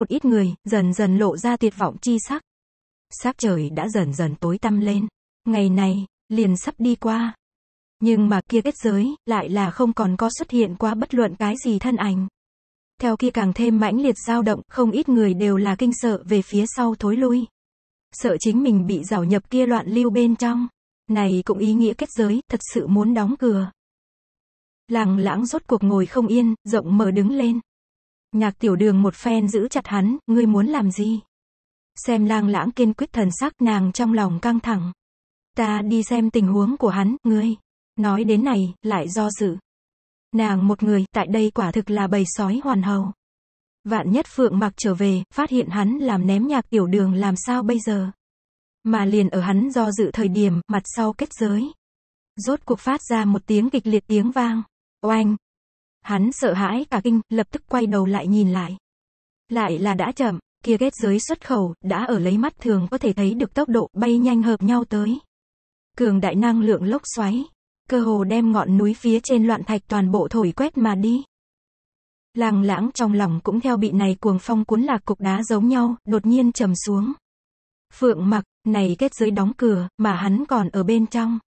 một ít người, dần dần lộ ra tuyệt vọng chi sắc. Sắc trời đã dần dần tối tăm lên. Ngày này, liền sắp đi qua. Nhưng mà kia kết giới, lại là không còn có xuất hiện qua bất luận cái gì thân ảnh. Theo kia càng thêm mãnh liệt dao động, không ít người đều là kinh sợ về phía sau thối lui. Sợ chính mình bị rào nhập kia loạn lưu bên trong. Này cũng ý nghĩa kết giới, thật sự muốn đóng cửa. Làng lãng rốt cuộc ngồi không yên, rộng mở đứng lên. Nhạc tiểu đường một phen giữ chặt hắn, ngươi muốn làm gì? Xem lang lãng kiên quyết thần sắc nàng trong lòng căng thẳng. Ta đi xem tình huống của hắn, ngươi. Nói đến này, lại do dự. Nàng một người, tại đây quả thực là bầy sói hoàn hầu. Vạn nhất phượng mặc trở về, phát hiện hắn làm ném nhạc tiểu đường làm sao bây giờ? Mà liền ở hắn do dự thời điểm, mặt sau kết giới. Rốt cuộc phát ra một tiếng kịch liệt tiếng vang. Oanh, Hắn sợ hãi cả kinh, lập tức quay đầu lại nhìn lại. Lại là đã chậm, kia kết giới xuất khẩu, đã ở lấy mắt thường có thể thấy được tốc độ bay nhanh hợp nhau tới. Cường đại năng lượng lốc xoáy, cơ hồ đem ngọn núi phía trên loạn thạch toàn bộ thổi quét mà đi. Làng lãng trong lòng cũng theo bị này cuồng phong cuốn lạc cục đá giống nhau, đột nhiên trầm xuống. Phượng mặc, này kết giới đóng cửa, mà hắn còn ở bên trong.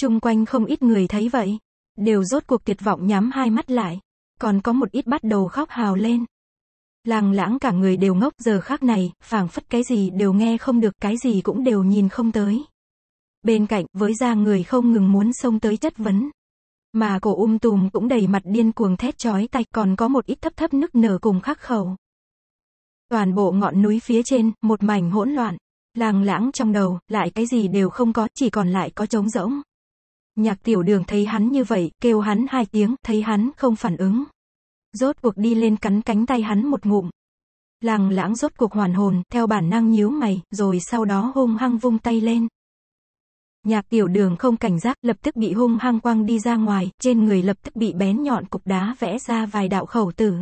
Trung quanh không ít người thấy vậy, đều rốt cuộc tuyệt vọng nhắm hai mắt lại. Còn có một ít bắt đầu khóc hào lên. Làng lãng cả người đều ngốc giờ khác này, phảng phất cái gì đều nghe không được, cái gì cũng đều nhìn không tới. Bên cạnh, với da người không ngừng muốn xông tới chất vấn. Mà cổ um tùm cũng đầy mặt điên cuồng thét chói tay, còn có một ít thấp thấp nức nở cùng khắc khẩu. Toàn bộ ngọn núi phía trên, một mảnh hỗn loạn. Làng lãng trong đầu, lại cái gì đều không có, chỉ còn lại có trống rỗng. Nhạc tiểu đường thấy hắn như vậy, kêu hắn hai tiếng, thấy hắn không phản ứng. Rốt cuộc đi lên cắn cánh tay hắn một ngụm. Làng lãng rốt cuộc hoàn hồn, theo bản năng nhíu mày, rồi sau đó hung hăng vung tay lên. Nhạc tiểu đường không cảnh giác, lập tức bị hung hăng quăng đi ra ngoài, trên người lập tức bị bén nhọn cục đá vẽ ra vài đạo khẩu tử.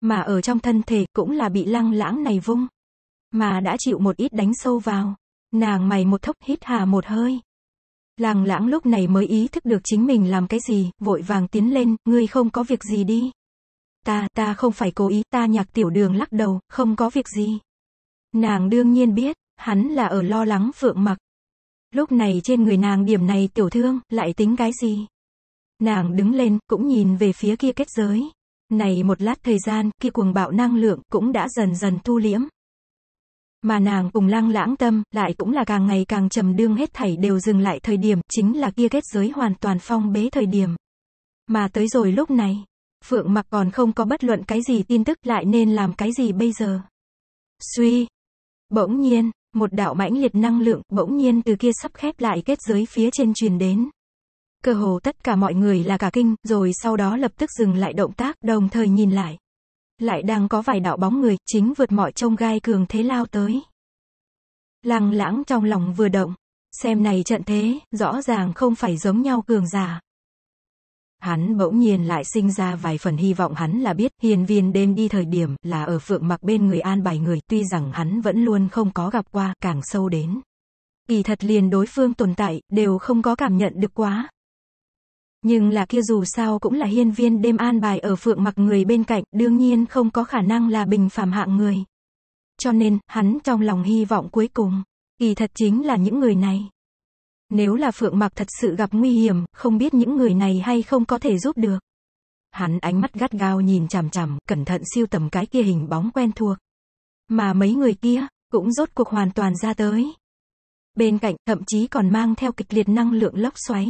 Mà ở trong thân thể, cũng là bị lăng lãng này vung. Mà đã chịu một ít đánh sâu vào. Nàng mày một thốc hít hà một hơi. Làng lãng lúc này mới ý thức được chính mình làm cái gì, vội vàng tiến lên, ngươi không có việc gì đi. Ta, ta không phải cố ý, ta nhạc tiểu đường lắc đầu, không có việc gì. Nàng đương nhiên biết, hắn là ở lo lắng phượng mặc. Lúc này trên người nàng điểm này tiểu thương, lại tính cái gì? Nàng đứng lên, cũng nhìn về phía kia kết giới. Này một lát thời gian, kia cuồng bạo năng lượng cũng đã dần dần thu liễm. Mà nàng cùng lang lãng tâm, lại cũng là càng ngày càng trầm đương hết thảy đều dừng lại thời điểm, chính là kia kết giới hoàn toàn phong bế thời điểm. Mà tới rồi lúc này, Phượng mặc còn không có bất luận cái gì tin tức lại nên làm cái gì bây giờ. Suy. Bỗng nhiên, một đạo mãnh liệt năng lượng bỗng nhiên từ kia sắp khép lại kết giới phía trên truyền đến. Cơ hồ tất cả mọi người là cả kinh, rồi sau đó lập tức dừng lại động tác đồng thời nhìn lại lại đang có vài đạo bóng người, chính vượt mọi trông gai cường thế lao tới. Lăng lãng trong lòng vừa động, xem này trận thế, rõ ràng không phải giống nhau cường giả. Hắn bỗng nhiên lại sinh ra vài phần hy vọng hắn là biết, hiền viên đêm đi thời điểm là ở phượng mặc bên người an bài người, tuy rằng hắn vẫn luôn không có gặp qua, càng sâu đến. Kỳ thật liền đối phương tồn tại, đều không có cảm nhận được quá nhưng là kia dù sao cũng là hiên viên đêm an bài ở phượng mặc người bên cạnh, đương nhiên không có khả năng là bình phàm hạng người. Cho nên, hắn trong lòng hy vọng cuối cùng, kỳ thật chính là những người này. Nếu là phượng mặc thật sự gặp nguy hiểm, không biết những người này hay không có thể giúp được. Hắn ánh mắt gắt gao nhìn chằm chằm, cẩn thận siêu tầm cái kia hình bóng quen thuộc. Mà mấy người kia, cũng rốt cuộc hoàn toàn ra tới. Bên cạnh, thậm chí còn mang theo kịch liệt năng lượng lốc xoáy.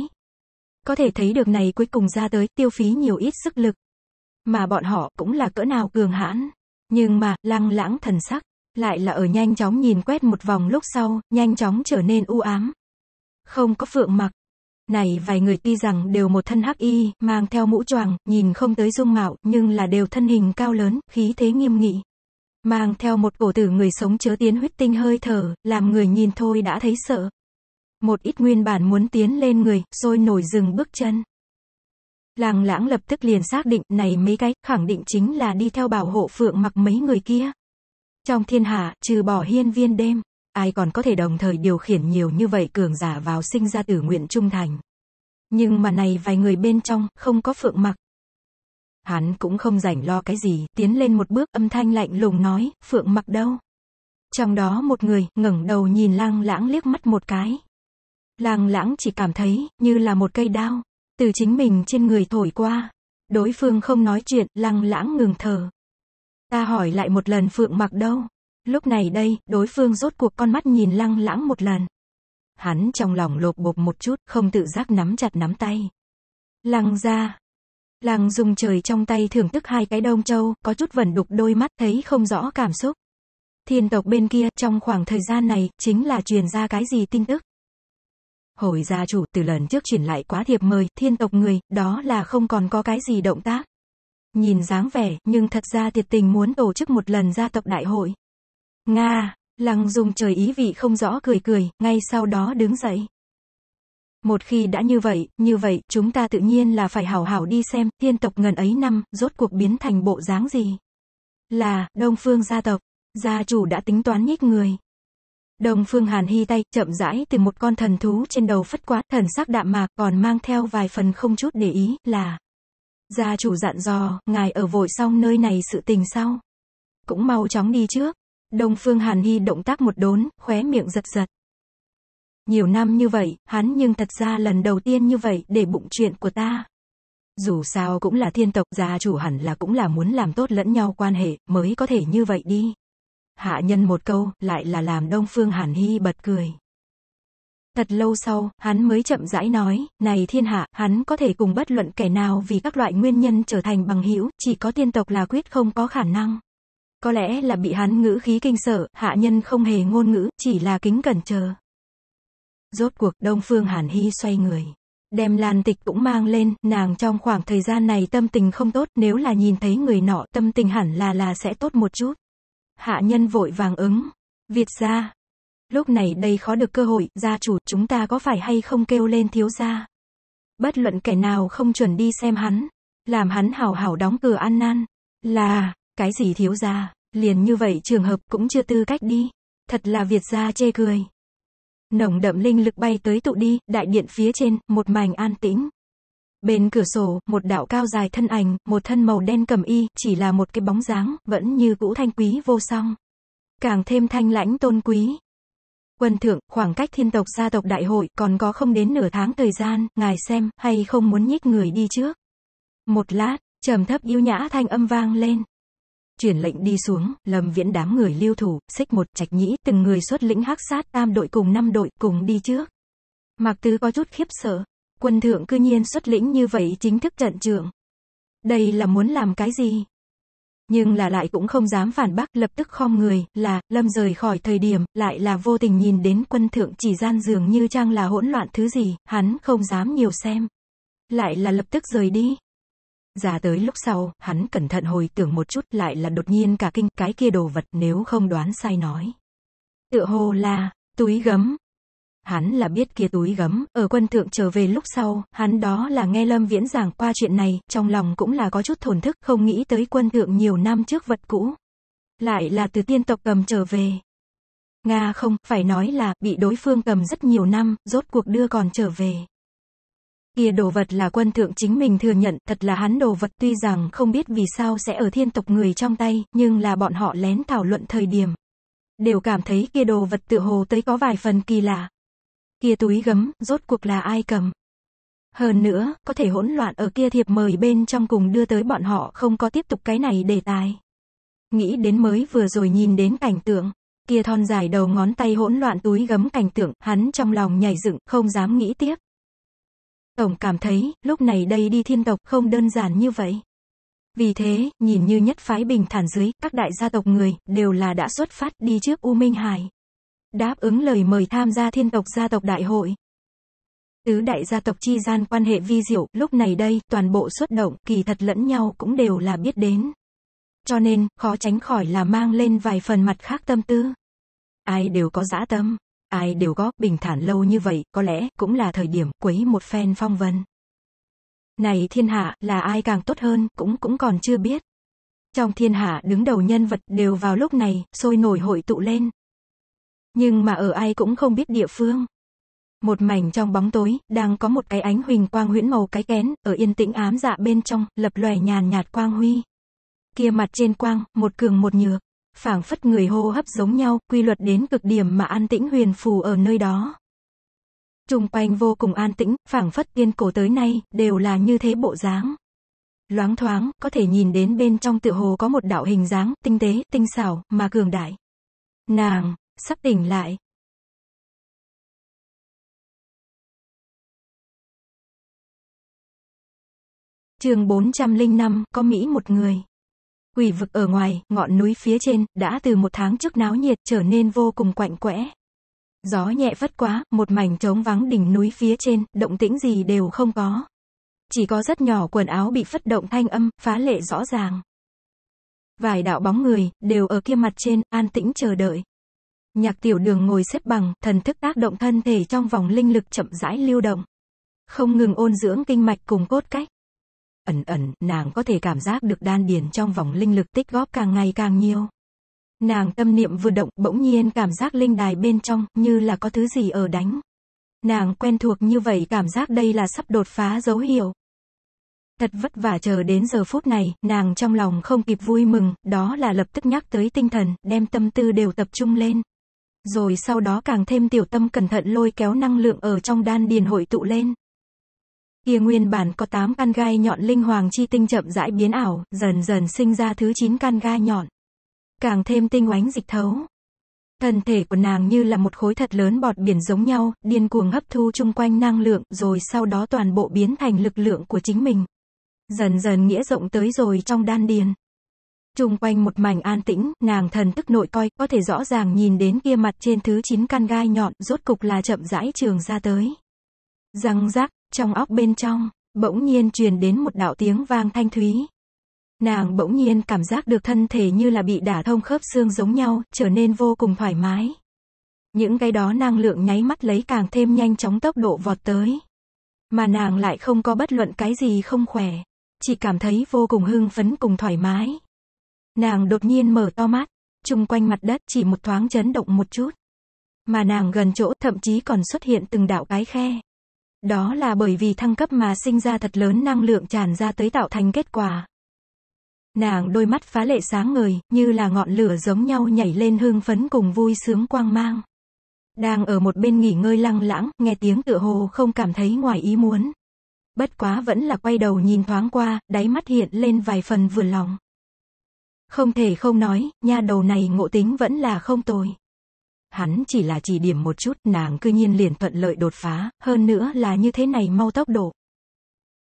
Có thể thấy được này cuối cùng ra tới tiêu phí nhiều ít sức lực. Mà bọn họ cũng là cỡ nào cường hãn. Nhưng mà, lăng lãng thần sắc, lại là ở nhanh chóng nhìn quét một vòng lúc sau, nhanh chóng trở nên u ám. Không có phượng mặc. Này vài người tuy rằng đều một thân hắc y, mang theo mũ choàng, nhìn không tới dung mạo, nhưng là đều thân hình cao lớn, khí thế nghiêm nghị. Mang theo một cổ tử người sống chớ tiến huyết tinh hơi thở, làm người nhìn thôi đã thấy sợ. Một ít nguyên bản muốn tiến lên người, rồi nổi dừng bước chân. Làng lãng lập tức liền xác định này mấy cái, khẳng định chính là đi theo bảo hộ phượng mặc mấy người kia. Trong thiên hạ, trừ bỏ hiên viên đêm, ai còn có thể đồng thời điều khiển nhiều như vậy cường giả vào sinh ra tử nguyện trung thành. Nhưng mà này vài người bên trong, không có phượng mặc. Hắn cũng không rảnh lo cái gì, tiến lên một bước âm thanh lạnh lùng nói, phượng mặc đâu. Trong đó một người, ngẩng đầu nhìn lăng lãng liếc mắt một cái. Làng lãng chỉ cảm thấy như là một cây đao, từ chính mình trên người thổi qua. Đối phương không nói chuyện, lăng lãng ngừng thở. Ta hỏi lại một lần Phượng mặc đâu. Lúc này đây, đối phương rốt cuộc con mắt nhìn lăng lãng một lần. Hắn trong lòng lột bột một chút, không tự giác nắm chặt nắm tay. Lăng ra. Lăng dùng trời trong tay thưởng thức hai cái đông châu, có chút vẩn đục đôi mắt thấy không rõ cảm xúc. Thiên tộc bên kia, trong khoảng thời gian này, chính là truyền ra cái gì tin tức hồi gia chủ, từ lần trước triển lại quá thiệp mời, thiên tộc người, đó là không còn có cái gì động tác. Nhìn dáng vẻ, nhưng thật ra thiệt tình muốn tổ chức một lần gia tộc đại hội. Nga, lăng dùng trời ý vị không rõ cười cười, ngay sau đó đứng dậy. Một khi đã như vậy, như vậy, chúng ta tự nhiên là phải hảo hảo đi xem, thiên tộc ngần ấy năm, rốt cuộc biến thành bộ dáng gì. Là, đông phương gia tộc, gia chủ đã tính toán nhích người đông Phương Hàn hy tay, chậm rãi từ một con thần thú trên đầu phất quá, thần sắc đạm mạc, còn mang theo vài phần không chút để ý, là Gia chủ dặn dò, ngài ở vội xong nơi này sự tình sau. Cũng mau chóng đi trước. Đông Phương Hàn Hy động tác một đốn, khóe miệng giật giật. Nhiều năm như vậy, hắn nhưng thật ra lần đầu tiên như vậy để bụng chuyện của ta. Dù sao cũng là thiên tộc gia chủ hẳn là cũng là muốn làm tốt lẫn nhau quan hệ mới có thể như vậy đi hạ nhân một câu lại là làm Đông Phương Hàn Hy bật cười. Thật lâu sau, hắn mới chậm rãi nói, này thiên hạ, hắn có thể cùng bất luận kẻ nào vì các loại nguyên nhân trở thành bằng hữu, chỉ có tiên tộc là quyết không có khả năng. Có lẽ là bị hắn ngữ khí kinh sợ, hạ nhân không hề ngôn ngữ, chỉ là kính cẩn chờ. Rốt cuộc, Đông Phương Hàn Hy xoay người. Đem Lan Tịch cũng mang lên, nàng trong khoảng thời gian này tâm tình không tốt, nếu là nhìn thấy người nọ, tâm tình hẳn là là sẽ tốt một chút. Hạ nhân vội vàng ứng. Việt gia. Lúc này đây khó được cơ hội, gia chủ, chúng ta có phải hay không kêu lên thiếu gia? Bất luận kẻ nào không chuẩn đi xem hắn. Làm hắn hào hào đóng cửa ăn nan. Là, cái gì thiếu gia, liền như vậy trường hợp cũng chưa tư cách đi. Thật là Việt gia chê cười. Nồng đậm linh lực bay tới tụ đi, đại điện phía trên, một mảnh an tĩnh. Bên cửa sổ, một đạo cao dài thân ảnh, một thân màu đen cầm y, chỉ là một cái bóng dáng, vẫn như cũ thanh quý vô song. Càng thêm thanh lãnh tôn quý. Quân thượng, khoảng cách thiên tộc gia tộc đại hội, còn có không đến nửa tháng thời gian, ngài xem, hay không muốn nhích người đi trước. Một lát, trầm thấp yêu nhã thanh âm vang lên. Chuyển lệnh đi xuống, lầm viễn đám người lưu thủ, xích một trạch nhĩ, từng người xuất lĩnh hắc sát, tam đội cùng năm đội, cùng đi trước. Mạc Tứ có chút khiếp sợ, Quân thượng cư nhiên xuất lĩnh như vậy chính thức trận trưởng. Đây là muốn làm cái gì? Nhưng là lại cũng không dám phản bác lập tức khom người, là, lâm rời khỏi thời điểm, lại là vô tình nhìn đến quân thượng chỉ gian dường như trang là hỗn loạn thứ gì, hắn không dám nhiều xem. Lại là lập tức rời đi. Ra tới lúc sau, hắn cẩn thận hồi tưởng một chút lại là đột nhiên cả kinh cái kia đồ vật nếu không đoán sai nói. Tựa hồ là, túi gấm, hắn là biết kia túi gấm, ở quân thượng trở về lúc sau, hắn đó là nghe Lâm Viễn giảng qua chuyện này, trong lòng cũng là có chút thổn thức, không nghĩ tới quân thượng nhiều năm trước vật cũ. Lại là từ tiên tộc cầm trở về. Nga không, phải nói là, bị đối phương cầm rất nhiều năm, rốt cuộc đưa còn trở về. Kia đồ vật là quân thượng chính mình thừa nhận, thật là hắn đồ vật tuy rằng không biết vì sao sẽ ở thiên tộc người trong tay, nhưng là bọn họ lén thảo luận thời điểm. Đều cảm thấy kia đồ vật tự hồ tới có vài phần kỳ lạ, Kia túi gấm, rốt cuộc là ai cầm? Hơn nữa, có thể hỗn loạn ở kia thiệp mời bên trong cùng đưa tới bọn họ không có tiếp tục cái này đề tài. Nghĩ đến mới vừa rồi nhìn đến cảnh tượng, kia thon dài đầu ngón tay hỗn loạn túi gấm cảnh tượng, hắn trong lòng nhảy dựng, không dám nghĩ tiếp. Tổng cảm thấy, lúc này đây đi thiên tộc không đơn giản như vậy. Vì thế, nhìn như nhất phái bình thản dưới, các đại gia tộc người, đều là đã xuất phát đi trước U Minh Hải đáp ứng lời mời tham gia thiên tộc gia tộc đại hội. Tứ đại gia tộc chi gian quan hệ vi diệu, lúc này đây, toàn bộ xuất động, kỳ thật lẫn nhau cũng đều là biết đến. Cho nên, khó tránh khỏi là mang lên vài phần mặt khác tâm tư. Ai đều có dã tâm, ai đều có, bình thản lâu như vậy, có lẽ, cũng là thời điểm quấy một phen phong vân. Này thiên hạ, là ai càng tốt hơn, cũng cũng còn chưa biết. Trong thiên hạ đứng đầu nhân vật đều vào lúc này, sôi nổi hội tụ lên, nhưng mà ở ai cũng không biết địa phương. Một mảnh trong bóng tối, đang có một cái ánh huỳnh quang huyễn màu cái kén, ở yên tĩnh ám dạ bên trong, lập lòe nhàn nhạt quang huy. Kia mặt trên quang, một cường một nhược, phảng phất người hô hấp giống nhau, quy luật đến cực điểm mà an tĩnh huyền phù ở nơi đó. Trung quanh vô cùng an tĩnh, phảng phất tiên cổ tới nay, đều là như thế bộ dáng. Loáng thoáng, có thể nhìn đến bên trong tựa hồ có một đạo hình dáng, tinh tế, tinh xảo, mà cường đại. Nàng, Sắp tỉnh lại. Chương 405, có Mỹ một người. Quỷ vực ở ngoài, ngọn núi phía trên, đã từ một tháng trước náo nhiệt trở nên vô cùng quạnh quẽ. Gió nhẹ vất quá, một mảnh trống vắng đỉnh núi phía trên, động tĩnh gì đều không có. Chỉ có rất nhỏ quần áo bị phất động thanh âm, phá lệ rõ ràng. Vài đạo bóng người, đều ở kia mặt trên, an tĩnh chờ đợi. Nhạc tiểu đường ngồi xếp bằng, thần thức tác động thân thể trong vòng linh lực chậm rãi lưu động. Không ngừng ôn dưỡng kinh mạch cùng cốt cách. Ẩn ẩn, nàng có thể cảm giác được đan điền trong vòng linh lực tích góp càng ngày càng nhiều. Nàng tâm niệm vừa động, bỗng nhiên cảm giác linh đài bên trong, như là có thứ gì ở đánh. Nàng quen thuộc như vậy cảm giác đây là sắp đột phá dấu hiệu. Thật vất vả chờ đến giờ phút này, nàng trong lòng không kịp vui mừng, đó là lập tức nhắc tới tinh thần, đem tâm tư đều tập trung lên rồi sau đó càng thêm tiểu tâm cẩn thận lôi kéo năng lượng ở trong đan điền hội tụ lên. Kia nguyên bản có 8 căn gai nhọn linh hoàng chi tinh chậm rãi biến ảo, dần dần sinh ra thứ 9 căn gai nhọn. Càng thêm tinh oánh dịch thấu. Thân thể của nàng như là một khối thật lớn bọt biển giống nhau, điên cuồng hấp thu chung quanh năng lượng, rồi sau đó toàn bộ biến thành lực lượng của chính mình. Dần dần nghĩa rộng tới rồi trong đan điền. Trung quanh một mảnh an tĩnh, nàng thần tức nội coi, có thể rõ ràng nhìn đến kia mặt trên thứ 9 căn gai nhọn, rốt cục là chậm rãi trường ra tới. Răng rác, trong óc bên trong, bỗng nhiên truyền đến một đạo tiếng vang thanh thúy. Nàng bỗng nhiên cảm giác được thân thể như là bị đả thông khớp xương giống nhau, trở nên vô cùng thoải mái. Những cái đó năng lượng nháy mắt lấy càng thêm nhanh chóng tốc độ vọt tới. Mà nàng lại không có bất luận cái gì không khỏe, chỉ cảm thấy vô cùng hưng phấn cùng thoải mái. Nàng đột nhiên mở to mắt, chung quanh mặt đất chỉ một thoáng chấn động một chút. Mà nàng gần chỗ thậm chí còn xuất hiện từng đạo cái khe. Đó là bởi vì thăng cấp mà sinh ra thật lớn năng lượng tràn ra tới tạo thành kết quả. Nàng đôi mắt phá lệ sáng ngời, như là ngọn lửa giống nhau nhảy lên hương phấn cùng vui sướng quang mang. Đang ở một bên nghỉ ngơi lăng lãng, nghe tiếng tựa hồ không cảm thấy ngoài ý muốn. Bất quá vẫn là quay đầu nhìn thoáng qua, đáy mắt hiện lên vài phần vừa lòng. Không thể không nói, nha đầu này ngộ tính vẫn là không tồi. Hắn chỉ là chỉ điểm một chút, nàng cư nhiên liền thuận lợi đột phá, hơn nữa là như thế này mau tốc độ.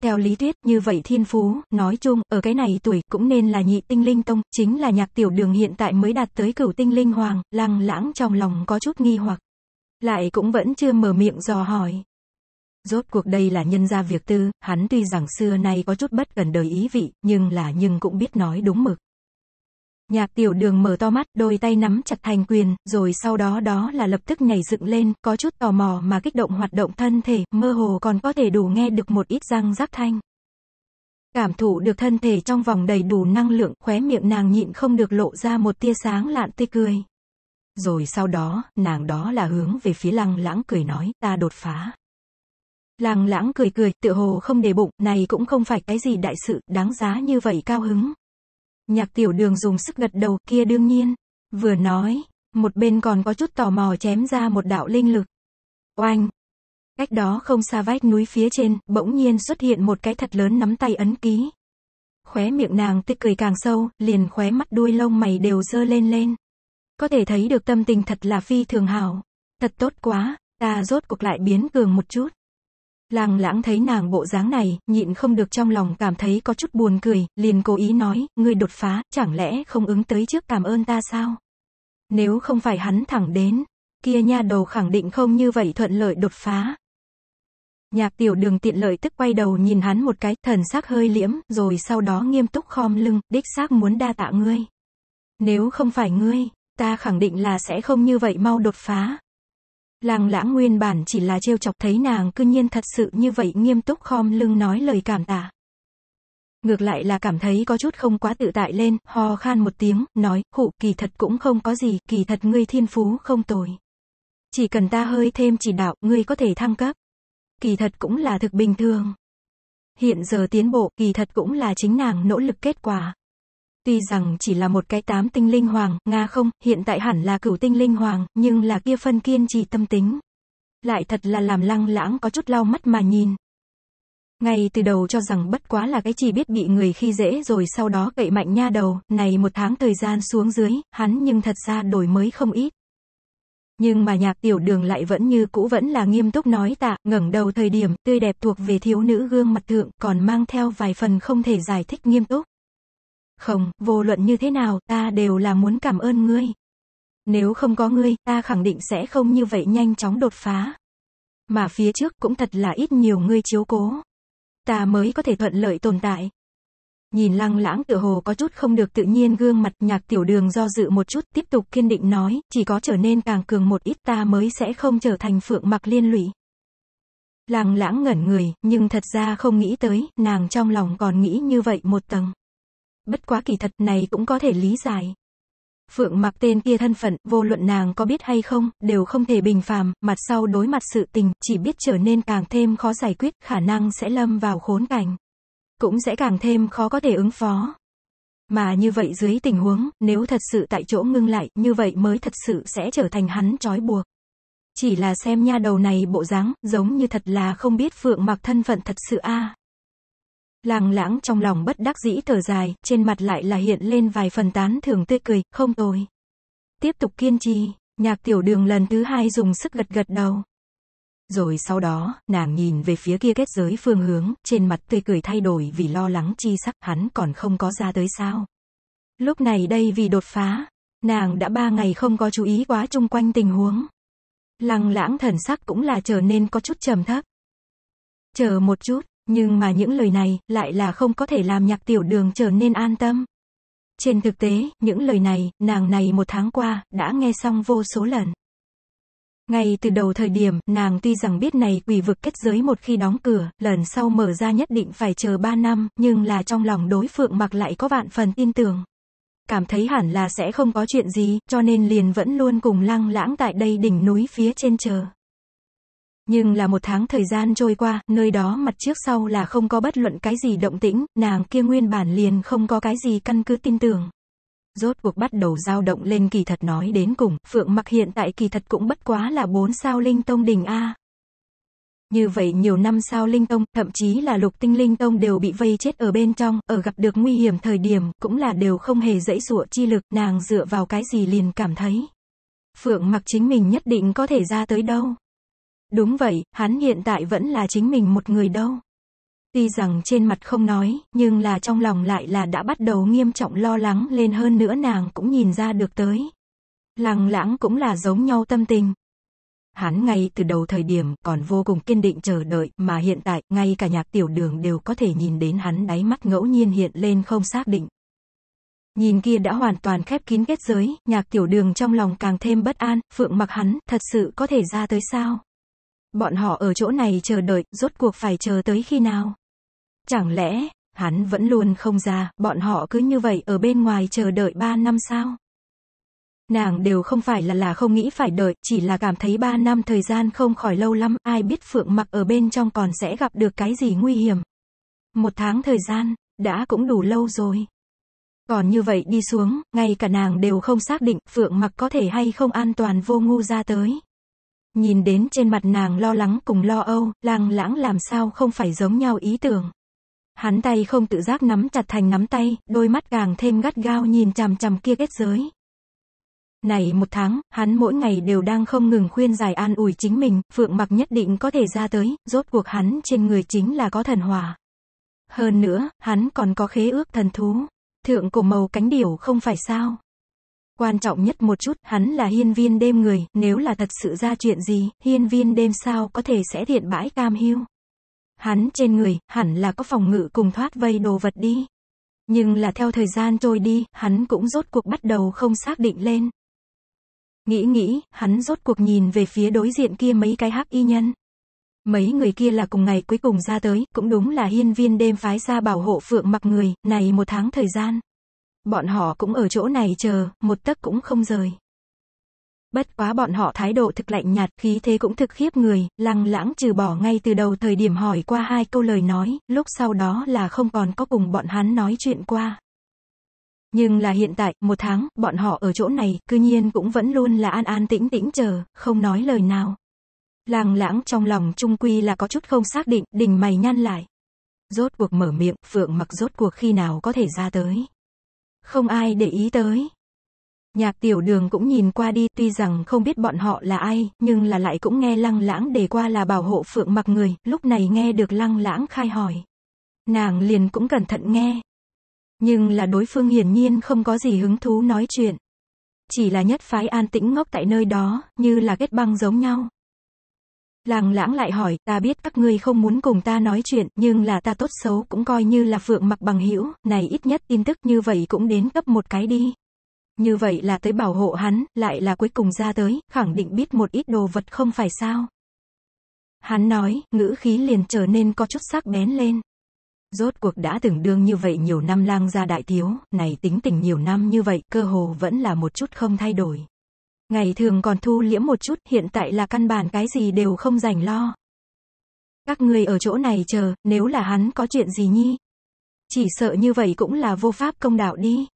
Theo lý thuyết, như vậy thiên phú, nói chung, ở cái này tuổi, cũng nên là nhị tinh linh tông, chính là nhạc tiểu đường hiện tại mới đạt tới cửu tinh linh hoàng, lăng lãng trong lòng có chút nghi hoặc. Lại cũng vẫn chưa mở miệng dò hỏi. Rốt cuộc đây là nhân gia việc tư, hắn tuy rằng xưa nay có chút bất gần đời ý vị, nhưng là nhưng cũng biết nói đúng mực. Nhạc tiểu đường mở to mắt, đôi tay nắm chặt thành quyền, rồi sau đó đó là lập tức nhảy dựng lên, có chút tò mò mà kích động hoạt động thân thể, mơ hồ còn có thể đủ nghe được một ít răng rắc thanh. Cảm thụ được thân thể trong vòng đầy đủ năng lượng, khóe miệng nàng nhịn không được lộ ra một tia sáng lạn tươi cười. Rồi sau đó, nàng đó là hướng về phía lăng lãng cười nói, ta đột phá. Lăng lãng cười cười, tự hồ không để bụng, này cũng không phải cái gì đại sự, đáng giá như vậy cao hứng, Nhạc tiểu đường dùng sức gật đầu kia đương nhiên. Vừa nói, một bên còn có chút tò mò chém ra một đạo linh lực. Oanh! Cách đó không xa vách núi phía trên, bỗng nhiên xuất hiện một cái thật lớn nắm tay ấn ký. Khóe miệng nàng tích cười càng sâu, liền khóe mắt đuôi lông mày đều dơ lên lên. Có thể thấy được tâm tình thật là phi thường hảo. Thật tốt quá, ta rốt cuộc lại biến cường một chút. Làng lãng thấy nàng bộ dáng này, nhịn không được trong lòng cảm thấy có chút buồn cười, liền cố ý nói, ngươi đột phá, chẳng lẽ không ứng tới trước cảm ơn ta sao? Nếu không phải hắn thẳng đến, kia nha đầu khẳng định không như vậy thuận lợi đột phá. Nhạc tiểu đường tiện lợi tức quay đầu nhìn hắn một cái, thần sắc hơi liễm, rồi sau đó nghiêm túc khom lưng, đích xác muốn đa tạ ngươi. Nếu không phải ngươi, ta khẳng định là sẽ không như vậy mau đột phá. Làng lãng nguyên bản chỉ là trêu chọc thấy nàng cư nhiên thật sự như vậy nghiêm túc khom lưng nói lời cảm tạ. Ngược lại là cảm thấy có chút không quá tự tại lên, ho khan một tiếng, nói, “Khụ kỳ thật cũng không có gì, kỳ thật ngươi thiên phú không tồi. Chỉ cần ta hơi thêm chỉ đạo, ngươi có thể thăng cấp. Kỳ thật cũng là thực bình thường. Hiện giờ tiến bộ, kỳ thật cũng là chính nàng nỗ lực kết quả. Tuy rằng chỉ là một cái tám tinh linh hoàng, Nga không, hiện tại hẳn là cửu tinh linh hoàng, nhưng là kia phân kiên trì tâm tính. Lại thật là làm lăng lãng có chút lau mắt mà nhìn. Ngay từ đầu cho rằng bất quá là cái chỉ biết bị người khi dễ rồi sau đó cậy mạnh nha đầu, này một tháng thời gian xuống dưới, hắn nhưng thật ra đổi mới không ít. Nhưng mà nhạc tiểu đường lại vẫn như cũ vẫn là nghiêm túc nói tạ, ngẩng đầu thời điểm tươi đẹp thuộc về thiếu nữ gương mặt thượng còn mang theo vài phần không thể giải thích nghiêm túc. Không, vô luận như thế nào, ta đều là muốn cảm ơn ngươi. Nếu không có ngươi, ta khẳng định sẽ không như vậy nhanh chóng đột phá. Mà phía trước cũng thật là ít nhiều ngươi chiếu cố. Ta mới có thể thuận lợi tồn tại. Nhìn lăng lãng tựa hồ có chút không được tự nhiên gương mặt nhạc tiểu đường do dự một chút tiếp tục kiên định nói, chỉ có trở nên càng cường một ít ta mới sẽ không trở thành phượng mặc liên lụy. Lăng lãng ngẩn người, nhưng thật ra không nghĩ tới, nàng trong lòng còn nghĩ như vậy một tầng. Bất quá kỳ thật này cũng có thể lý giải. Phượng mặc tên kia thân phận, vô luận nàng có biết hay không, đều không thể bình phàm, mặt sau đối mặt sự tình, chỉ biết trở nên càng thêm khó giải quyết, khả năng sẽ lâm vào khốn cảnh. Cũng sẽ càng thêm khó có thể ứng phó. Mà như vậy dưới tình huống, nếu thật sự tại chỗ ngưng lại, như vậy mới thật sự sẽ trở thành hắn trói buộc. Chỉ là xem nha đầu này bộ dáng, giống như thật là không biết phượng mặc thân phận thật sự a à. Làng lãng trong lòng bất đắc dĩ thở dài, trên mặt lại là hiện lên vài phần tán thường tươi cười, không tồi. Tiếp tục kiên trì, nhạc tiểu đường lần thứ hai dùng sức gật gật đầu. Rồi sau đó, nàng nhìn về phía kia kết giới phương hướng, trên mặt tươi cười thay đổi vì lo lắng chi sắc, hắn còn không có ra tới sao. Lúc này đây vì đột phá, nàng đã ba ngày không có chú ý quá chung quanh tình huống. Lăng lãng thần sắc cũng là trở nên có chút trầm thấp. Chờ một chút, nhưng mà những lời này lại là không có thể làm nhạc tiểu đường trở nên an tâm. Trên thực tế, những lời này, nàng này một tháng qua, đã nghe xong vô số lần. Ngay từ đầu thời điểm, nàng tuy rằng biết này quỷ vực kết giới một khi đóng cửa, lần sau mở ra nhất định phải chờ 3 năm, nhưng là trong lòng đối phượng mặc lại có vạn phần tin tưởng. Cảm thấy hẳn là sẽ không có chuyện gì, cho nên liền vẫn luôn cùng lăng lãng tại đây đỉnh núi phía trên chờ. Nhưng là một tháng thời gian trôi qua, nơi đó mặt trước sau là không có bất luận cái gì động tĩnh, nàng kia nguyên bản liền không có cái gì căn cứ tin tưởng. Rốt cuộc bắt đầu dao động lên kỳ thật nói đến cùng, Phượng Mặc hiện tại kỳ thật cũng bất quá là bốn sao Linh Tông đỉnh A. Như vậy nhiều năm sao Linh Tông, thậm chí là lục tinh Linh Tông đều bị vây chết ở bên trong, ở gặp được nguy hiểm thời điểm, cũng là đều không hề dãy sụa chi lực, nàng dựa vào cái gì liền cảm thấy. Phượng Mặc chính mình nhất định có thể ra tới đâu. Đúng vậy, hắn hiện tại vẫn là chính mình một người đâu. Tuy rằng trên mặt không nói, nhưng là trong lòng lại là đã bắt đầu nghiêm trọng lo lắng lên hơn nữa nàng cũng nhìn ra được tới. Lăng lãng cũng là giống nhau tâm tình. Hắn ngay từ đầu thời điểm còn vô cùng kiên định chờ đợi mà hiện tại ngay cả nhạc tiểu đường đều có thể nhìn đến hắn đáy mắt ngẫu nhiên hiện lên không xác định. Nhìn kia đã hoàn toàn khép kín kết giới, nhạc tiểu đường trong lòng càng thêm bất an, phượng mặc hắn thật sự có thể ra tới sao? Bọn họ ở chỗ này chờ đợi, rốt cuộc phải chờ tới khi nào? Chẳng lẽ, hắn vẫn luôn không ra, bọn họ cứ như vậy ở bên ngoài chờ đợi 3 năm sao? Nàng đều không phải là là không nghĩ phải đợi, chỉ là cảm thấy 3 năm thời gian không khỏi lâu lắm, ai biết phượng mặc ở bên trong còn sẽ gặp được cái gì nguy hiểm. Một tháng thời gian, đã cũng đủ lâu rồi. Còn như vậy đi xuống, ngay cả nàng đều không xác định phượng mặc có thể hay không an toàn vô ngu ra tới. Nhìn đến trên mặt nàng lo lắng cùng lo âu, lang lãng làm sao không phải giống nhau ý tưởng. Hắn tay không tự giác nắm chặt thành nắm tay, đôi mắt càng thêm gắt gao nhìn chằm chằm kia kết giới. Này một tháng, hắn mỗi ngày đều đang không ngừng khuyên giải an ủi chính mình, phượng mặc nhất định có thể ra tới, rốt cuộc hắn trên người chính là có thần hỏa. Hơn nữa, hắn còn có khế ước thần thú. Thượng cổ màu cánh điểu không phải sao. Quan trọng nhất một chút, hắn là hiên viên đêm người, nếu là thật sự ra chuyện gì, hiên viên đêm sao có thể sẽ thiện bãi cam hiu. Hắn trên người, hẳn là có phòng ngự cùng thoát vây đồ vật đi. Nhưng là theo thời gian trôi đi, hắn cũng rốt cuộc bắt đầu không xác định lên. Nghĩ nghĩ, hắn rốt cuộc nhìn về phía đối diện kia mấy cái hắc y nhân. Mấy người kia là cùng ngày cuối cùng ra tới, cũng đúng là hiên viên đêm phái ra bảo hộ phượng mặc người, này một tháng thời gian. Bọn họ cũng ở chỗ này chờ, một tấc cũng không rời. Bất quá bọn họ thái độ thực lạnh nhạt, khí thế cũng thực khiếp người, lăng lãng trừ bỏ ngay từ đầu thời điểm hỏi qua hai câu lời nói, lúc sau đó là không còn có cùng bọn hắn nói chuyện qua. Nhưng là hiện tại, một tháng, bọn họ ở chỗ này, cư nhiên cũng vẫn luôn là an an tĩnh tĩnh chờ, không nói lời nào. lăng lãng trong lòng trung quy là có chút không xác định, đỉnh mày nhăn lại. Rốt cuộc mở miệng, phượng mặc rốt cuộc khi nào có thể ra tới. Không ai để ý tới. Nhạc tiểu đường cũng nhìn qua đi tuy rằng không biết bọn họ là ai, nhưng là lại cũng nghe lăng lãng để qua là bảo hộ phượng mặc người, lúc này nghe được lăng lãng khai hỏi. Nàng liền cũng cẩn thận nghe. Nhưng là đối phương hiển nhiên không có gì hứng thú nói chuyện. Chỉ là nhất phái an tĩnh ngốc tại nơi đó, như là kết băng giống nhau. Làng lãng lại hỏi, ta biết các ngươi không muốn cùng ta nói chuyện, nhưng là ta tốt xấu cũng coi như là phượng mặc bằng hữu này ít nhất tin tức như vậy cũng đến cấp một cái đi. Như vậy là tới bảo hộ hắn, lại là cuối cùng ra tới, khẳng định biết một ít đồ vật không phải sao. Hắn nói, ngữ khí liền trở nên có chút sắc bén lên. Rốt cuộc đã từng đương như vậy nhiều năm lang gia đại thiếu, này tính tình nhiều năm như vậy, cơ hồ vẫn là một chút không thay đổi. Ngày thường còn thu liễm một chút, hiện tại là căn bản cái gì đều không rảnh lo. Các người ở chỗ này chờ, nếu là hắn có chuyện gì nhi? Chỉ sợ như vậy cũng là vô pháp công đạo đi.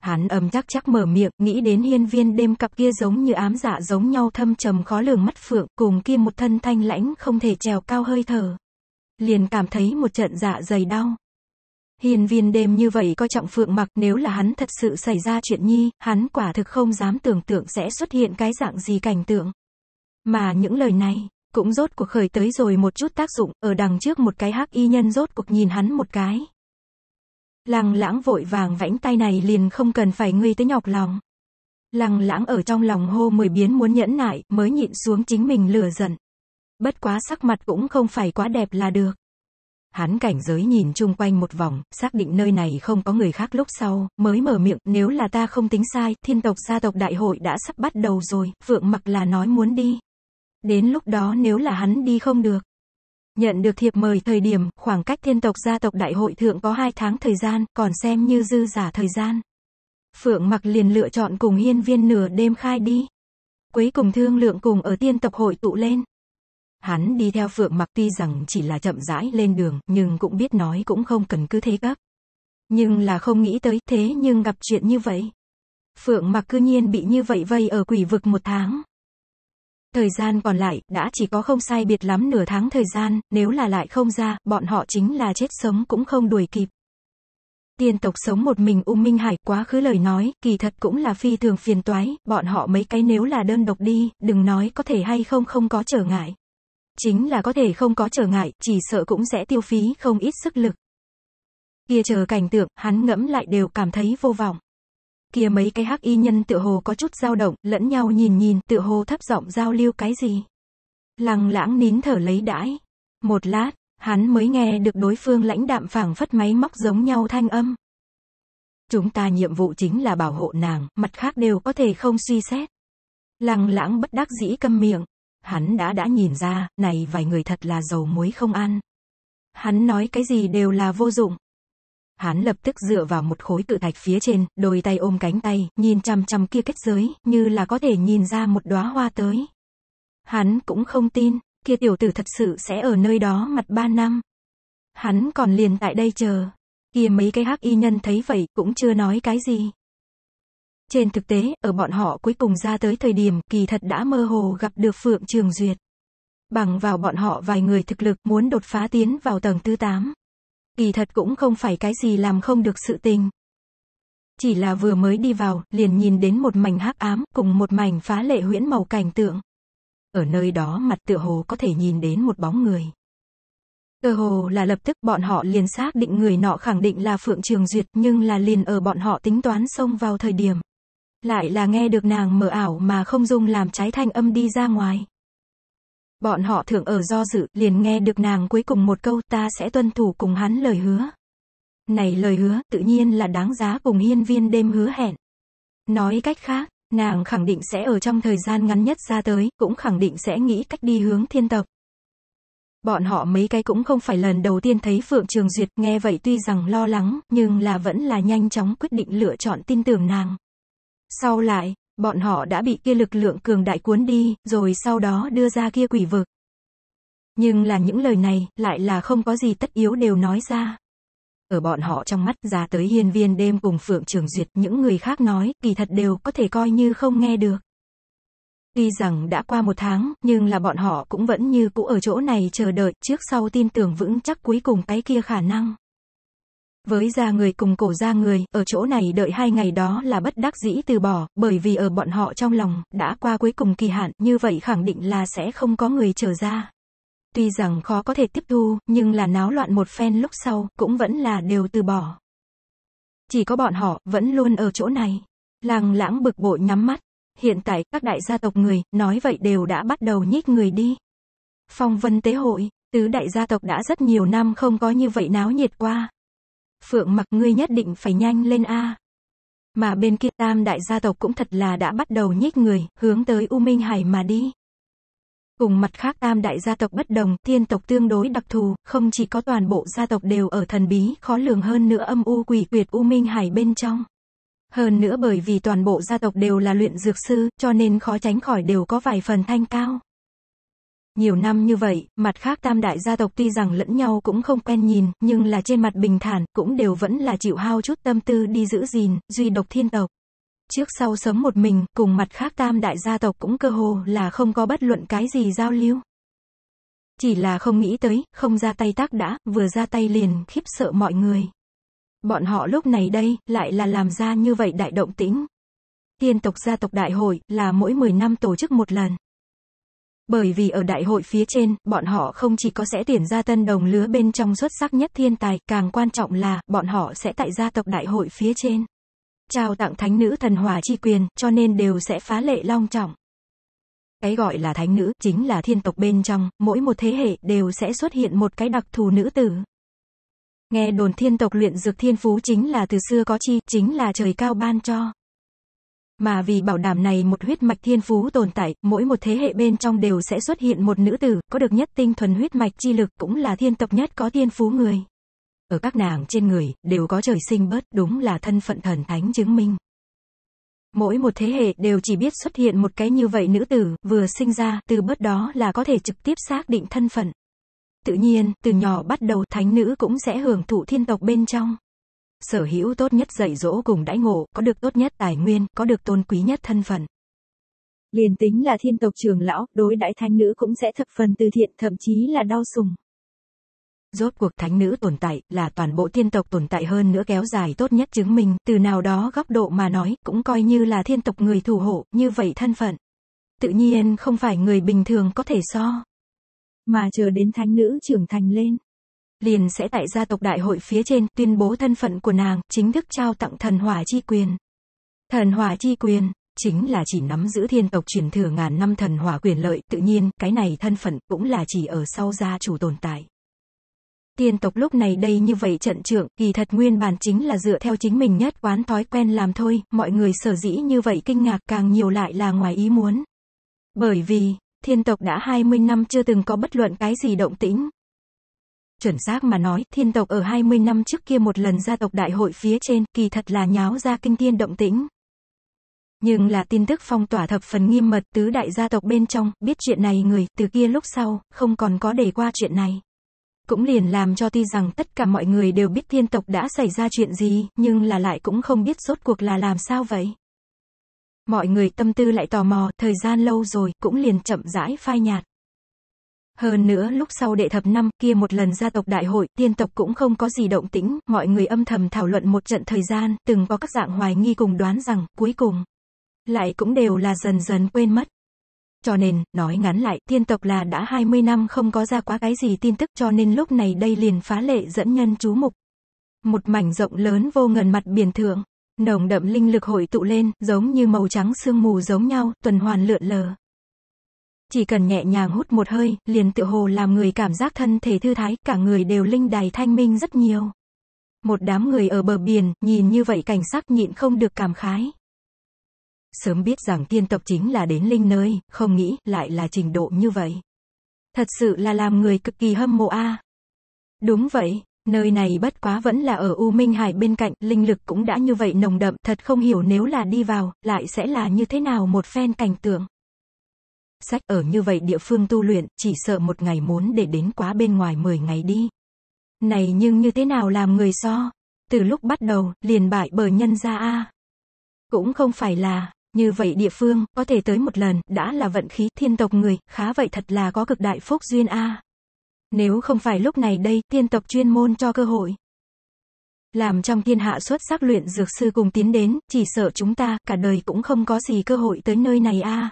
Hắn ấm chắc chắc mở miệng, nghĩ đến hiên viên đêm cặp kia giống như ám dạ giống nhau thâm trầm khó lường mắt phượng, cùng kia một thân thanh lãnh không thể trèo cao hơi thở. Liền cảm thấy một trận dạ dày đau hiền viên đêm như vậy coi trọng phượng mặc nếu là hắn thật sự xảy ra chuyện nhi, hắn quả thực không dám tưởng tượng sẽ xuất hiện cái dạng gì cảnh tượng. Mà những lời này, cũng rốt cuộc khởi tới rồi một chút tác dụng, ở đằng trước một cái hắc y nhân rốt cuộc nhìn hắn một cái. Lăng lãng vội vàng vãnh tay này liền không cần phải ngươi tới nhọc lòng. Lăng lãng ở trong lòng hô mười biến muốn nhẫn nại, mới nhịn xuống chính mình lửa giận. Bất quá sắc mặt cũng không phải quá đẹp là được. Hắn cảnh giới nhìn chung quanh một vòng, xác định nơi này không có người khác lúc sau, mới mở miệng, nếu là ta không tính sai, thiên tộc gia tộc đại hội đã sắp bắt đầu rồi, Phượng mặc là nói muốn đi. Đến lúc đó nếu là hắn đi không được. Nhận được thiệp mời thời điểm, khoảng cách thiên tộc gia tộc đại hội thượng có hai tháng thời gian, còn xem như dư giả thời gian. Phượng mặc liền lựa chọn cùng hiên viên nửa đêm khai đi. Cuối cùng thương lượng cùng ở tiên tộc hội tụ lên. Hắn đi theo Phượng Mặc tuy rằng chỉ là chậm rãi lên đường, nhưng cũng biết nói cũng không cần cứ thế gấp. Nhưng là không nghĩ tới thế nhưng gặp chuyện như vậy. Phượng Mặc cư nhiên bị như vậy vây ở quỷ vực một tháng. Thời gian còn lại, đã chỉ có không sai biệt lắm nửa tháng thời gian, nếu là lại không ra, bọn họ chính là chết sống cũng không đuổi kịp. Tiên tộc sống một mình U Minh Hải quá khứ lời nói, kỳ thật cũng là phi thường phiền toái, bọn họ mấy cái nếu là đơn độc đi, đừng nói có thể hay không không có trở ngại chính là có thể không có trở ngại, chỉ sợ cũng sẽ tiêu phí không ít sức lực. Kia chờ cảnh tượng, hắn ngẫm lại đều cảm thấy vô vọng. Kia mấy cái hắc y nhân tựa hồ có chút dao động, lẫn nhau nhìn nhìn, tựa hồ thấp giọng giao lưu cái gì. Lăng lãng nín thở lấy đãi. Một lát, hắn mới nghe được đối phương lãnh đạm phảng phất máy móc giống nhau thanh âm. Chúng ta nhiệm vụ chính là bảo hộ nàng, mặt khác đều có thể không suy xét. Lăng lãng bất đắc dĩ câm miệng, Hắn đã đã nhìn ra, này vài người thật là dầu muối không ăn. Hắn nói cái gì đều là vô dụng. Hắn lập tức dựa vào một khối cự thạch phía trên, đôi tay ôm cánh tay, nhìn chằm chằm kia kết giới, như là có thể nhìn ra một đóa hoa tới. Hắn cũng không tin, kia tiểu tử thật sự sẽ ở nơi đó mặt ba năm. Hắn còn liền tại đây chờ. Kia mấy cái hắc y nhân thấy vậy cũng chưa nói cái gì. Trên thực tế, ở bọn họ cuối cùng ra tới thời điểm kỳ thật đã mơ hồ gặp được Phượng Trường Duyệt. Bằng vào bọn họ vài người thực lực muốn đột phá tiến vào tầng thứ 8. Kỳ thật cũng không phải cái gì làm không được sự tình. Chỉ là vừa mới đi vào, liền nhìn đến một mảnh hắc ám cùng một mảnh phá lệ huyễn màu cảnh tượng. Ở nơi đó mặt tựa hồ có thể nhìn đến một bóng người. Cơ hồ là lập tức bọn họ liền xác định người nọ khẳng định là Phượng Trường Duyệt nhưng là liền ở bọn họ tính toán xông vào thời điểm lại là nghe được nàng mở ảo mà không dung làm trái thanh âm đi ra ngoài. Bọn họ thường ở do dự, liền nghe được nàng cuối cùng một câu ta sẽ tuân thủ cùng hắn lời hứa. Này lời hứa, tự nhiên là đáng giá cùng hiên viên đêm hứa hẹn. Nói cách khác, nàng khẳng định sẽ ở trong thời gian ngắn nhất ra tới, cũng khẳng định sẽ nghĩ cách đi hướng thiên tộc. Bọn họ mấy cái cũng không phải lần đầu tiên thấy Phượng Trường Duyệt nghe vậy tuy rằng lo lắng, nhưng là vẫn là nhanh chóng quyết định lựa chọn tin tưởng nàng. Sau lại, bọn họ đã bị kia lực lượng cường đại cuốn đi, rồi sau đó đưa ra kia quỷ vực. Nhưng là những lời này, lại là không có gì tất yếu đều nói ra. Ở bọn họ trong mắt ra tới hiên viên đêm cùng Phượng Trường Duyệt, những người khác nói, kỳ thật đều có thể coi như không nghe được. Tuy rằng đã qua một tháng, nhưng là bọn họ cũng vẫn như cũ ở chỗ này chờ đợi, trước sau tin tưởng vững chắc cuối cùng cái kia khả năng. Với gia người cùng cổ gia người, ở chỗ này đợi hai ngày đó là bất đắc dĩ từ bỏ, bởi vì ở bọn họ trong lòng, đã qua cuối cùng kỳ hạn, như vậy khẳng định là sẽ không có người trở ra. Tuy rằng khó có thể tiếp thu, nhưng là náo loạn một phen lúc sau, cũng vẫn là đều từ bỏ. Chỉ có bọn họ, vẫn luôn ở chỗ này. Làng lãng bực bội nhắm mắt. Hiện tại, các đại gia tộc người, nói vậy đều đã bắt đầu nhích người đi. Phong vân tế hội, tứ đại gia tộc đã rất nhiều năm không có như vậy náo nhiệt qua. Phượng mặc ngươi nhất định phải nhanh lên A. Mà bên kia tam đại gia tộc cũng thật là đã bắt đầu nhích người, hướng tới U Minh Hải mà đi. Cùng mặt khác tam đại gia tộc bất đồng, tiên tộc tương đối đặc thù, không chỉ có toàn bộ gia tộc đều ở thần bí, khó lường hơn nữa âm u quỷ quyệt U Minh Hải bên trong. Hơn nữa bởi vì toàn bộ gia tộc đều là luyện dược sư, cho nên khó tránh khỏi đều có vài phần thanh cao. Nhiều năm như vậy, mặt khác tam đại gia tộc tuy rằng lẫn nhau cũng không quen nhìn, nhưng là trên mặt bình thản, cũng đều vẫn là chịu hao chút tâm tư đi giữ gìn, duy độc thiên tộc. Trước sau sớm một mình, cùng mặt khác tam đại gia tộc cũng cơ hồ là không có bất luận cái gì giao lưu. Chỉ là không nghĩ tới, không ra tay tác đã, vừa ra tay liền khiếp sợ mọi người. Bọn họ lúc này đây, lại là làm ra như vậy đại động tĩnh. Tiên tộc gia tộc đại hội, là mỗi 10 năm tổ chức một lần. Bởi vì ở đại hội phía trên, bọn họ không chỉ có sẽ tuyển ra tân đồng lứa bên trong xuất sắc nhất thiên tài, càng quan trọng là, bọn họ sẽ tại gia tộc đại hội phía trên. chào tặng thánh nữ thần hòa chi quyền, cho nên đều sẽ phá lệ long trọng. Cái gọi là thánh nữ, chính là thiên tộc bên trong, mỗi một thế hệ, đều sẽ xuất hiện một cái đặc thù nữ tử. Nghe đồn thiên tộc luyện dược thiên phú chính là từ xưa có chi, chính là trời cao ban cho. Mà vì bảo đảm này một huyết mạch thiên phú tồn tại, mỗi một thế hệ bên trong đều sẽ xuất hiện một nữ tử, có được nhất tinh thuần huyết mạch chi lực cũng là thiên tộc nhất có thiên phú người. Ở các nàng trên người, đều có trời sinh bớt, đúng là thân phận thần thánh chứng minh. Mỗi một thế hệ đều chỉ biết xuất hiện một cái như vậy nữ tử, vừa sinh ra, từ bớt đó là có thể trực tiếp xác định thân phận. Tự nhiên, từ nhỏ bắt đầu thánh nữ cũng sẽ hưởng thụ thiên tộc bên trong sở hữu tốt nhất dạy dỗ cùng đãi ngộ, có được tốt nhất tài nguyên, có được tôn quý nhất thân phận. Liền tính là thiên tộc trường lão, đối đãi thánh nữ cũng sẽ thập phần từ thiện, thậm chí là đau sùng. Rốt cuộc thánh nữ tồn tại, là toàn bộ thiên tộc tồn tại hơn nữa kéo dài tốt nhất chứng minh, từ nào đó góc độ mà nói, cũng coi như là thiên tộc người thủ hộ, như vậy thân phận. Tự nhiên không phải người bình thường có thể so. Mà chờ đến thánh nữ trưởng thành lên, liền sẽ tại gia tộc đại hội phía trên tuyên bố thân phận của nàng, chính thức trao tặng thần hỏa chi quyền. Thần hỏa chi quyền chính là chỉ nắm giữ thiên tộc truyền thừa ngàn năm thần hỏa quyền lợi, tự nhiên, cái này thân phận cũng là chỉ ở sau gia chủ tồn tại. Tiên tộc lúc này đây như vậy trận trưởng, kỳ thật nguyên bản chính là dựa theo chính mình nhất quán thói quen làm thôi, mọi người sở dĩ như vậy kinh ngạc càng nhiều lại là ngoài ý muốn. Bởi vì, thiên tộc đã 20 năm chưa từng có bất luận cái gì động tĩnh, Chuẩn xác mà nói, thiên tộc ở 20 năm trước kia một lần gia tộc đại hội phía trên, kỳ thật là nháo ra kinh thiên động tĩnh. Nhưng là tin tức phong tỏa thập phần nghiêm mật tứ đại gia tộc bên trong, biết chuyện này người, từ kia lúc sau, không còn có để qua chuyện này. Cũng liền làm cho tuy rằng tất cả mọi người đều biết thiên tộc đã xảy ra chuyện gì, nhưng là lại cũng không biết rốt cuộc là làm sao vậy. Mọi người tâm tư lại tò mò, thời gian lâu rồi, cũng liền chậm rãi phai nhạt. Hơn nữa lúc sau đệ thập năm kia một lần gia tộc đại hội, tiên tộc cũng không có gì động tĩnh, mọi người âm thầm thảo luận một trận thời gian, từng có các dạng hoài nghi cùng đoán rằng, cuối cùng, lại cũng đều là dần dần quên mất. Cho nên, nói ngắn lại, tiên tộc là đã 20 năm không có ra quá cái gì tin tức cho nên lúc này đây liền phá lệ dẫn nhân chú mục. Một mảnh rộng lớn vô ngần mặt biển thượng, nồng đậm linh lực hội tụ lên, giống như màu trắng sương mù giống nhau, tuần hoàn lượn lờ chỉ cần nhẹ nhàng hút một hơi, liền tự hồ làm người cảm giác thân thể thư thái, cả người đều linh đài thanh minh rất nhiều. Một đám người ở bờ biển, nhìn như vậy cảnh sắc nhịn không được cảm khái. Sớm biết rằng tiên tộc chính là đến linh nơi, không nghĩ lại là trình độ như vậy. Thật sự là làm người cực kỳ hâm mộ a. À. Đúng vậy, nơi này bất quá vẫn là ở U Minh Hải bên cạnh, linh lực cũng đã như vậy nồng đậm, thật không hiểu nếu là đi vào, lại sẽ là như thế nào một phen cảnh tượng. Sách ở như vậy địa phương tu luyện, chỉ sợ một ngày muốn để đến quá bên ngoài 10 ngày đi. Này nhưng như thế nào làm người so? Từ lúc bắt đầu, liền bại bởi nhân gia A. Cũng không phải là, như vậy địa phương, có thể tới một lần, đã là vận khí thiên tộc người, khá vậy thật là có cực đại phúc duyên A. Nếu không phải lúc này đây, thiên tộc chuyên môn cho cơ hội. Làm trong thiên hạ xuất sắc luyện dược sư cùng tiến đến, chỉ sợ chúng ta, cả đời cũng không có gì cơ hội tới nơi này a.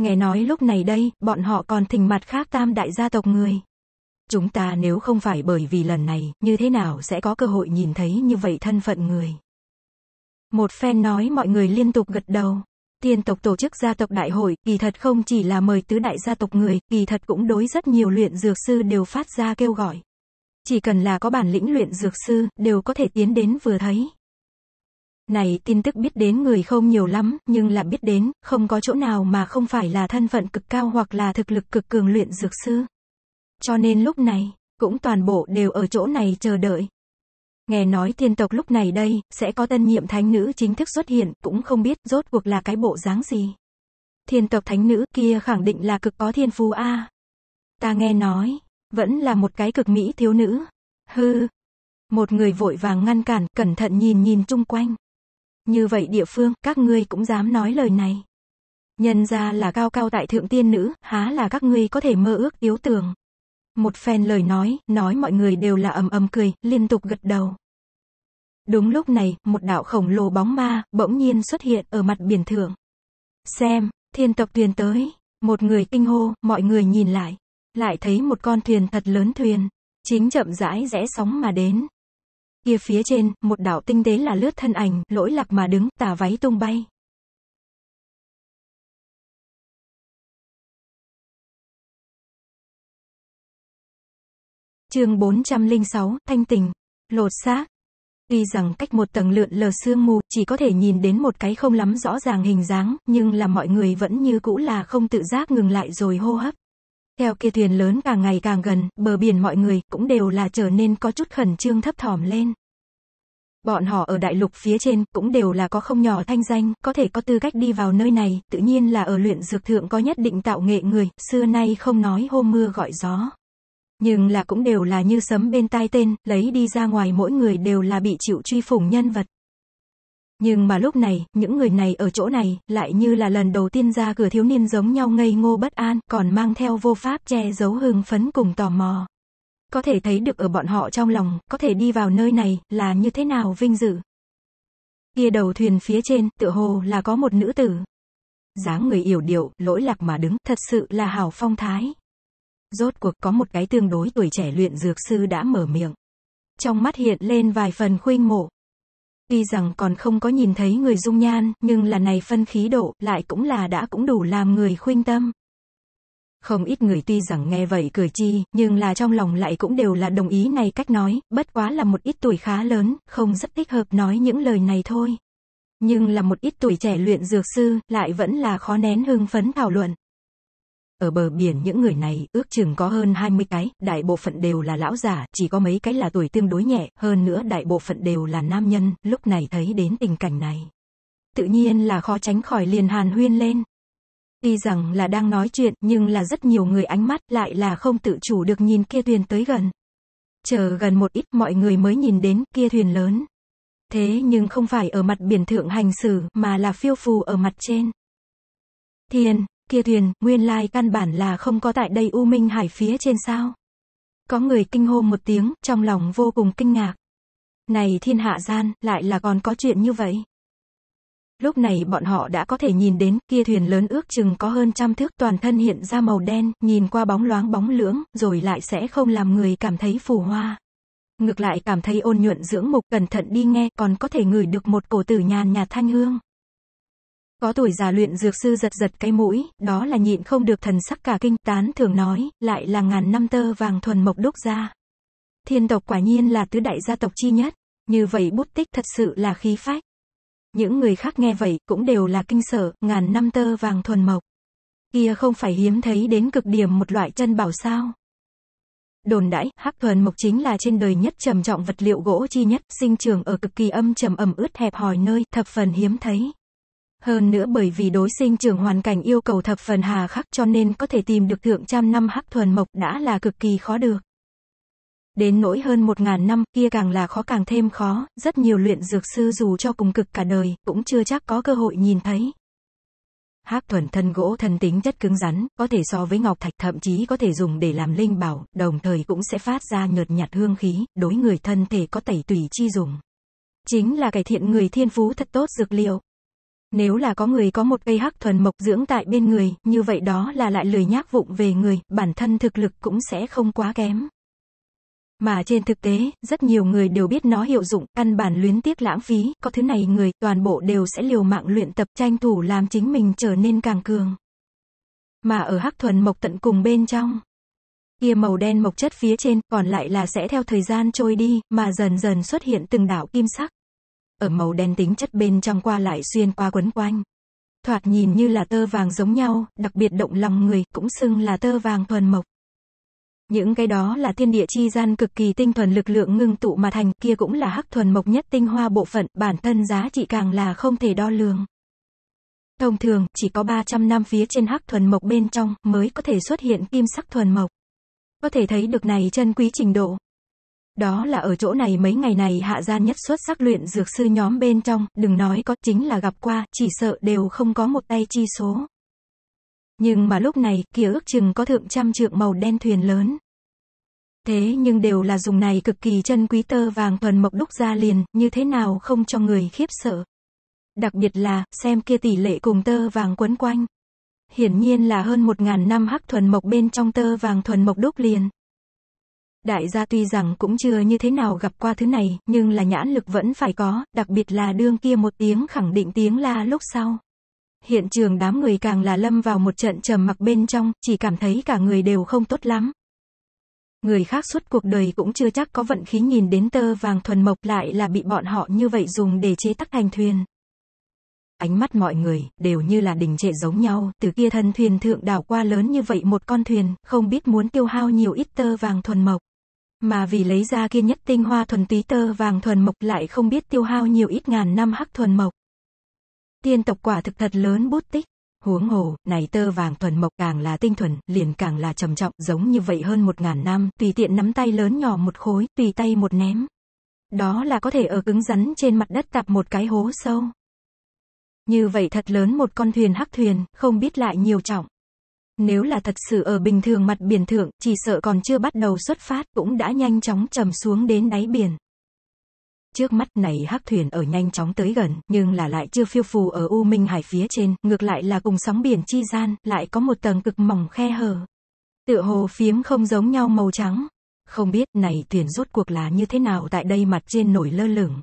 Nghe nói lúc này đây, bọn họ còn thỉnh mặt khác tam đại gia tộc người. Chúng ta nếu không phải bởi vì lần này, như thế nào sẽ có cơ hội nhìn thấy như vậy thân phận người. Một phen nói mọi người liên tục gật đầu. Tiên tộc tổ chức gia tộc đại hội, kỳ thật không chỉ là mời tứ đại gia tộc người, kỳ thật cũng đối rất nhiều luyện dược sư đều phát ra kêu gọi. Chỉ cần là có bản lĩnh luyện dược sư, đều có thể tiến đến vừa thấy. Này tin tức biết đến người không nhiều lắm, nhưng là biết đến, không có chỗ nào mà không phải là thân phận cực cao hoặc là thực lực cực cường luyện dược sư. Cho nên lúc này, cũng toàn bộ đều ở chỗ này chờ đợi. Nghe nói thiên tộc lúc này đây, sẽ có tân nhiệm thánh nữ chính thức xuất hiện, cũng không biết rốt cuộc là cái bộ dáng gì. Thiên tộc thánh nữ kia khẳng định là cực có thiên phú a. Ta nghe nói, vẫn là một cái cực mỹ thiếu nữ. Hư. Một người vội vàng ngăn cản, cẩn thận nhìn nhìn chung quanh. Như vậy địa phương, các ngươi cũng dám nói lời này. Nhân ra là cao cao tại thượng tiên nữ, há là các ngươi có thể mơ ước yếu tưởng. Một phen lời nói, nói mọi người đều là ầm ầm cười, liên tục gật đầu. Đúng lúc này, một đạo khổng lồ bóng ma, bỗng nhiên xuất hiện ở mặt biển thượng. Xem, thiên tộc thuyền tới, một người kinh hô, mọi người nhìn lại. Lại thấy một con thuyền thật lớn thuyền, chính chậm rãi rẽ sóng mà đến, Kia phía trên, một đạo tinh tế là lướt thân ảnh, lỗi lạc mà đứng, tà váy tung bay. chương 406, Thanh Tình, Lột xác. Tuy rằng cách một tầng lượn lờ sương mù, chỉ có thể nhìn đến một cái không lắm rõ ràng hình dáng, nhưng là mọi người vẫn như cũ là không tự giác ngừng lại rồi hô hấp. Theo kia thuyền lớn càng ngày càng gần, bờ biển mọi người cũng đều là trở nên có chút khẩn trương thấp thỏm lên. Bọn họ ở đại lục phía trên cũng đều là có không nhỏ thanh danh, có thể có tư cách đi vào nơi này, tự nhiên là ở luyện dược thượng có nhất định tạo nghệ người, xưa nay không nói hôm mưa gọi gió. Nhưng là cũng đều là như sấm bên tai tên, lấy đi ra ngoài mỗi người đều là bị chịu truy phủng nhân vật. Nhưng mà lúc này, những người này ở chỗ này, lại như là lần đầu tiên ra cửa thiếu niên giống nhau ngây ngô bất an, còn mang theo vô pháp che giấu hưng phấn cùng tò mò. Có thể thấy được ở bọn họ trong lòng, có thể đi vào nơi này, là như thế nào vinh dự. Kia đầu thuyền phía trên, tựa hồ là có một nữ tử. dáng người yểu điệu, lỗi lạc mà đứng, thật sự là hào phong thái. Rốt cuộc có một cái tương đối tuổi trẻ luyện dược sư đã mở miệng. Trong mắt hiện lên vài phần khuynh mộ. Tuy rằng còn không có nhìn thấy người dung nhan, nhưng là này phân khí độ, lại cũng là đã cũng đủ làm người khuyên tâm. Không ít người tuy rằng nghe vậy cười chi, nhưng là trong lòng lại cũng đều là đồng ý này cách nói, bất quá là một ít tuổi khá lớn, không rất thích hợp nói những lời này thôi. Nhưng là một ít tuổi trẻ luyện dược sư, lại vẫn là khó nén hưng phấn thảo luận. Ở bờ biển những người này ước chừng có hơn 20 cái, đại bộ phận đều là lão giả, chỉ có mấy cái là tuổi tương đối nhẹ, hơn nữa đại bộ phận đều là nam nhân, lúc này thấy đến tình cảnh này. Tự nhiên là khó tránh khỏi liền hàn huyên lên. Tuy rằng là đang nói chuyện nhưng là rất nhiều người ánh mắt lại là không tự chủ được nhìn kia thuyền tới gần. Chờ gần một ít mọi người mới nhìn đến kia thuyền lớn. Thế nhưng không phải ở mặt biển thượng hành xử mà là phiêu phù ở mặt trên. Thiên, kia thuyền, nguyên lai căn bản là không có tại đây U Minh Hải phía trên sao. Có người kinh hô một tiếng, trong lòng vô cùng kinh ngạc. Này thiên hạ gian, lại là còn có chuyện như vậy. Lúc này bọn họ đã có thể nhìn đến, kia thuyền lớn ước chừng có hơn trăm thước toàn thân hiện ra màu đen, nhìn qua bóng loáng bóng lưỡng, rồi lại sẽ không làm người cảm thấy phù hoa. Ngược lại cảm thấy ôn nhuận dưỡng mục cẩn thận đi nghe, còn có thể ngửi được một cổ tử nhàn nhạt thanh hương. Có tuổi già luyện dược sư giật giật cái mũi, đó là nhịn không được thần sắc cả kinh tán thường nói, lại là ngàn năm tơ vàng thuần mộc đúc ra. Thiên tộc quả nhiên là tứ đại gia tộc chi nhất, như vậy bút tích thật sự là khí phách. Những người khác nghe vậy cũng đều là kinh sở, ngàn năm tơ vàng thuần mộc. Kia không phải hiếm thấy đến cực điểm một loại chân bảo sao. Đồn đãi, hắc thuần mộc chính là trên đời nhất trầm trọng vật liệu gỗ chi nhất, sinh trường ở cực kỳ âm trầm ẩm ướt hẹp hòi nơi, thập phần hiếm thấy. Hơn nữa bởi vì đối sinh trưởng hoàn cảnh yêu cầu thập phần hà khắc cho nên có thể tìm được thượng trăm năm hắc thuần mộc đã là cực kỳ khó được. Đến nỗi hơn một ngàn năm kia càng là khó càng thêm khó, rất nhiều luyện dược sư dù cho cùng cực cả đời, cũng chưa chắc có cơ hội nhìn thấy. Hắc thuần thân gỗ thần tính chất cứng rắn, có thể so với ngọc thạch thậm chí có thể dùng để làm linh bảo, đồng thời cũng sẽ phát ra nhợt nhạt hương khí, đối người thân thể có tẩy tùy chi dùng. Chính là cải thiện người thiên phú thật tốt dược liệu. Nếu là có người có một cây hắc thuần mộc dưỡng tại bên người, như vậy đó là lại lười nhác vụng về người, bản thân thực lực cũng sẽ không quá kém. Mà trên thực tế, rất nhiều người đều biết nó hiệu dụng, căn bản luyến tiếc lãng phí, có thứ này người, toàn bộ đều sẽ liều mạng luyện tập tranh thủ làm chính mình trở nên càng cường. Mà ở hắc thuần mộc tận cùng bên trong, kia màu đen mộc chất phía trên, còn lại là sẽ theo thời gian trôi đi, mà dần dần xuất hiện từng đảo kim sắc ở màu đen tính chất bên trong qua lại xuyên qua quấn quanh. Thoạt nhìn như là tơ vàng giống nhau, đặc biệt động lòng người, cũng xưng là tơ vàng thuần mộc. Những cái đó là thiên địa chi gian cực kỳ tinh thuần lực lượng ngưng tụ mà thành, kia cũng là hắc thuần mộc nhất tinh hoa bộ phận, bản thân giá trị càng là không thể đo lường. Thông thường, chỉ có 300 năm phía trên hắc thuần mộc bên trong mới có thể xuất hiện kim sắc thuần mộc. Có thể thấy được này chân quý trình độ. Đó là ở chỗ này mấy ngày này hạ gian nhất xuất sắc luyện dược sư nhóm bên trong, đừng nói có chính là gặp qua, chỉ sợ đều không có một tay chi số. Nhưng mà lúc này, kia ước chừng có thượng trăm trượng màu đen thuyền lớn. Thế nhưng đều là dùng này cực kỳ chân quý tơ vàng thuần mộc đúc ra liền, như thế nào không cho người khiếp sợ. Đặc biệt là, xem kia tỷ lệ cùng tơ vàng quấn quanh. Hiển nhiên là hơn một ngàn năm hắc thuần mộc bên trong tơ vàng thuần mộc đúc liền. Đại gia tuy rằng cũng chưa như thế nào gặp qua thứ này, nhưng là nhãn lực vẫn phải có, đặc biệt là đương kia một tiếng khẳng định tiếng la lúc sau. Hiện trường đám người càng là lâm vào một trận trầm mặc bên trong, chỉ cảm thấy cả người đều không tốt lắm. Người khác suốt cuộc đời cũng chưa chắc có vận khí nhìn đến tơ vàng thuần mộc lại là bị bọn họ như vậy dùng để chế tắc thành thuyền. Ánh mắt mọi người, đều như là đình trệ giống nhau, từ kia thân thuyền thượng đảo qua lớn như vậy một con thuyền, không biết muốn tiêu hao nhiều ít tơ vàng thuần mộc. Mà vì lấy ra kiên nhất tinh hoa thuần túy tơ vàng thuần mộc lại không biết tiêu hao nhiều ít ngàn năm hắc thuần mộc. Tiên tộc quả thực thật lớn bút tích. Huống hồ, này tơ vàng thuần mộc càng là tinh thuần, liền càng là trầm trọng, giống như vậy hơn một ngàn năm, tùy tiện nắm tay lớn nhỏ một khối, tùy tay một ném. Đó là có thể ở cứng rắn trên mặt đất tạp một cái hố sâu. Như vậy thật lớn một con thuyền hắc thuyền, không biết lại nhiều trọng. Nếu là thật sự ở bình thường mặt biển thượng, chỉ sợ còn chưa bắt đầu xuất phát, cũng đã nhanh chóng trầm xuống đến đáy biển. Trước mắt này hắc thuyền ở nhanh chóng tới gần, nhưng là lại chưa phiêu phù ở U Minh Hải phía trên, ngược lại là cùng sóng biển chi gian, lại có một tầng cực mỏng khe hở. Tựa hồ phiếm không giống nhau màu trắng. Không biết này thuyền rốt cuộc là như thế nào tại đây mặt trên nổi lơ lửng.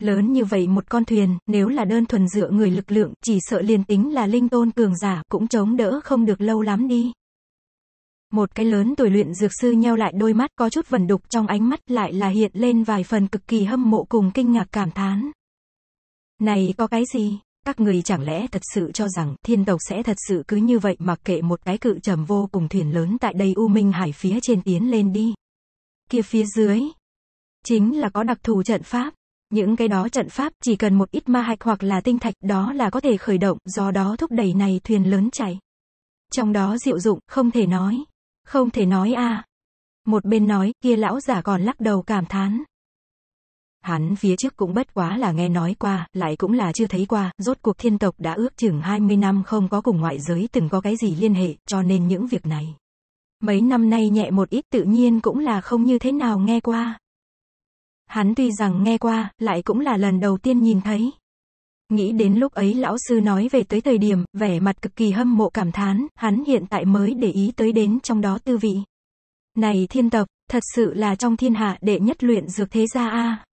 Lớn như vậy một con thuyền, nếu là đơn thuần dựa người lực lượng, chỉ sợ liền tính là linh tôn cường giả, cũng chống đỡ không được lâu lắm đi. Một cái lớn tuổi luyện dược sư nheo lại đôi mắt có chút vẩn đục trong ánh mắt lại là hiện lên vài phần cực kỳ hâm mộ cùng kinh ngạc cảm thán. Này có cái gì? Các người chẳng lẽ thật sự cho rằng thiên tộc sẽ thật sự cứ như vậy mặc kệ một cái cự trầm vô cùng thuyền lớn tại đây U Minh Hải phía trên tiến lên đi. Kia phía dưới. Chính là có đặc thù trận pháp. Những cái đó trận pháp chỉ cần một ít ma hạch hoặc là tinh thạch đó là có thể khởi động, do đó thúc đẩy này thuyền lớn chạy Trong đó diệu dụng, không thể nói. Không thể nói a à. Một bên nói, kia lão giả còn lắc đầu cảm thán. Hắn phía trước cũng bất quá là nghe nói qua, lại cũng là chưa thấy qua, rốt cuộc thiên tộc đã ước chừng 20 năm không có cùng ngoại giới từng có cái gì liên hệ, cho nên những việc này. Mấy năm nay nhẹ một ít tự nhiên cũng là không như thế nào nghe qua. Hắn tuy rằng nghe qua, lại cũng là lần đầu tiên nhìn thấy. Nghĩ đến lúc ấy lão sư nói về tới thời điểm, vẻ mặt cực kỳ hâm mộ cảm thán, hắn hiện tại mới để ý tới đến trong đó tư vị. Này thiên tộc, thật sự là trong thiên hạ đệ nhất luyện dược thế gia a.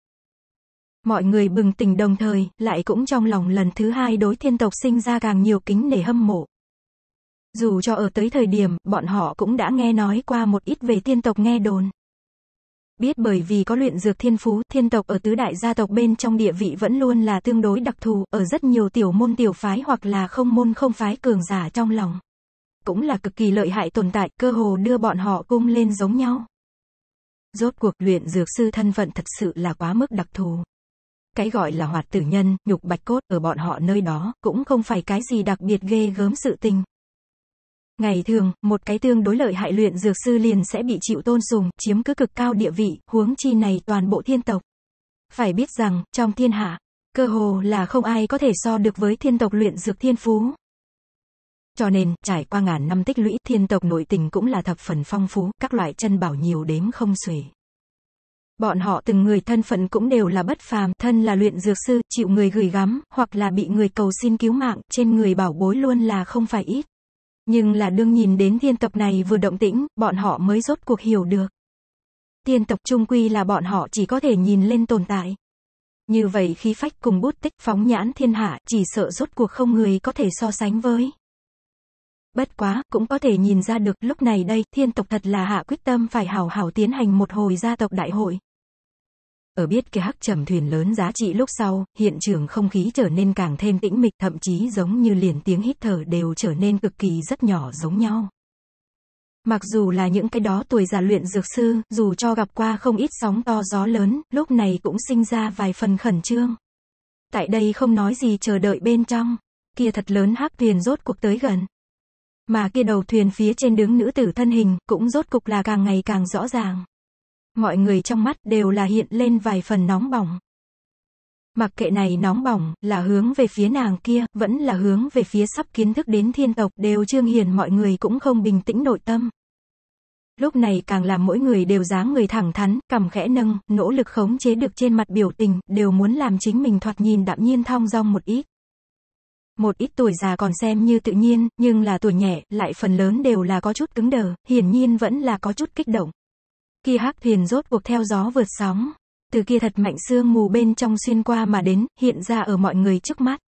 Mọi người bừng tỉnh đồng thời, lại cũng trong lòng lần thứ hai đối thiên tộc sinh ra càng nhiều kính để hâm mộ. Dù cho ở tới thời điểm, bọn họ cũng đã nghe nói qua một ít về thiên tộc nghe đồn. Biết bởi vì có luyện dược thiên phú, thiên tộc ở tứ đại gia tộc bên trong địa vị vẫn luôn là tương đối đặc thù, ở rất nhiều tiểu môn tiểu phái hoặc là không môn không phái cường giả trong lòng. Cũng là cực kỳ lợi hại tồn tại, cơ hồ đưa bọn họ cung lên giống nhau. Rốt cuộc luyện dược sư thân phận thật sự là quá mức đặc thù. Cái gọi là hoạt tử nhân, nhục bạch cốt ở bọn họ nơi đó, cũng không phải cái gì đặc biệt ghê gớm sự tình. Ngày thường, một cái tương đối lợi hại luyện dược sư liền sẽ bị chịu tôn sùng, chiếm cứ cực cao địa vị, huống chi này toàn bộ thiên tộc. Phải biết rằng, trong thiên hạ, cơ hồ là không ai có thể so được với thiên tộc luyện dược thiên phú. Cho nên, trải qua ngàn năm tích lũy, thiên tộc nội tình cũng là thập phần phong phú, các loại chân bảo nhiều đếm không xuể. Bọn họ từng người thân phận cũng đều là bất phàm, thân là luyện dược sư, chịu người gửi gắm, hoặc là bị người cầu xin cứu mạng, trên người bảo bối luôn là không phải ít. Nhưng là đương nhìn đến thiên tộc này vừa động tĩnh, bọn họ mới rốt cuộc hiểu được. Thiên tộc trung quy là bọn họ chỉ có thể nhìn lên tồn tại. Như vậy khi phách cùng bút tích phóng nhãn thiên hạ chỉ sợ rốt cuộc không người có thể so sánh với. Bất quá, cũng có thể nhìn ra được lúc này đây thiên tộc thật là hạ quyết tâm phải hảo hảo tiến hành một hồi gia tộc đại hội. Ở biết cái hắc trầm thuyền lớn giá trị lúc sau, hiện trường không khí trở nên càng thêm tĩnh mịch thậm chí giống như liền tiếng hít thở đều trở nên cực kỳ rất nhỏ giống nhau. Mặc dù là những cái đó tuổi già luyện dược sư, dù cho gặp qua không ít sóng to gió lớn, lúc này cũng sinh ra vài phần khẩn trương. Tại đây không nói gì chờ đợi bên trong, kia thật lớn hắc thuyền rốt cuộc tới gần. Mà kia đầu thuyền phía trên đứng nữ tử thân hình, cũng rốt cục là càng ngày càng rõ ràng mọi người trong mắt đều là hiện lên vài phần nóng bỏng. Mặc kệ này nóng bỏng, là hướng về phía nàng kia, vẫn là hướng về phía sắp kiến thức đến thiên tộc đều trương hiền mọi người cũng không bình tĩnh nội tâm. Lúc này càng làm mỗi người đều dáng người thẳng thắn, cầm khẽ nâng, nỗ lực khống chế được trên mặt biểu tình, đều muốn làm chính mình thoạt nhìn đạm nhiên thong dong một ít. Một ít tuổi già còn xem như tự nhiên, nhưng là tuổi nhẹ, lại phần lớn đều là có chút cứng đờ, hiển nhiên vẫn là có chút kích động. Khi hắc thuyền rốt cuộc theo gió vượt sóng. Từ kia thật mạnh sương mù bên trong xuyên qua mà đến, hiện ra ở mọi người trước mắt.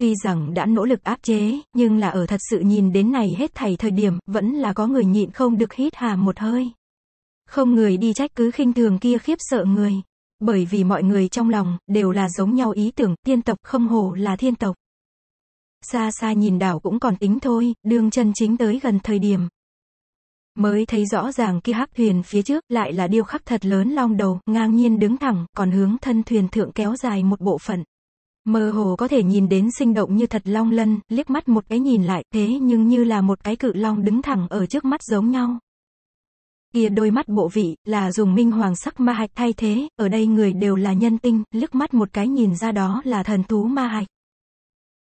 Tuy rằng đã nỗ lực áp chế, nhưng là ở thật sự nhìn đến này hết thảy thời điểm, vẫn là có người nhịn không được hít hà một hơi. Không người đi trách cứ khinh thường kia khiếp sợ người. Bởi vì mọi người trong lòng, đều là giống nhau ý tưởng, tiên tộc không hổ là thiên tộc. Xa xa nhìn đảo cũng còn tính thôi, đường chân chính tới gần thời điểm, Mới thấy rõ ràng kia hắc thuyền phía trước lại là điêu khắc thật lớn long đầu, ngang nhiên đứng thẳng, còn hướng thân thuyền thượng kéo dài một bộ phận. Mơ hồ có thể nhìn đến sinh động như thật long lân, liếc mắt một cái nhìn lại, thế nhưng như là một cái cự long đứng thẳng ở trước mắt giống nhau. Kia đôi mắt bộ vị, là dùng minh hoàng sắc ma hạch thay thế, ở đây người đều là nhân tinh, liếc mắt một cái nhìn ra đó là thần thú ma hạch.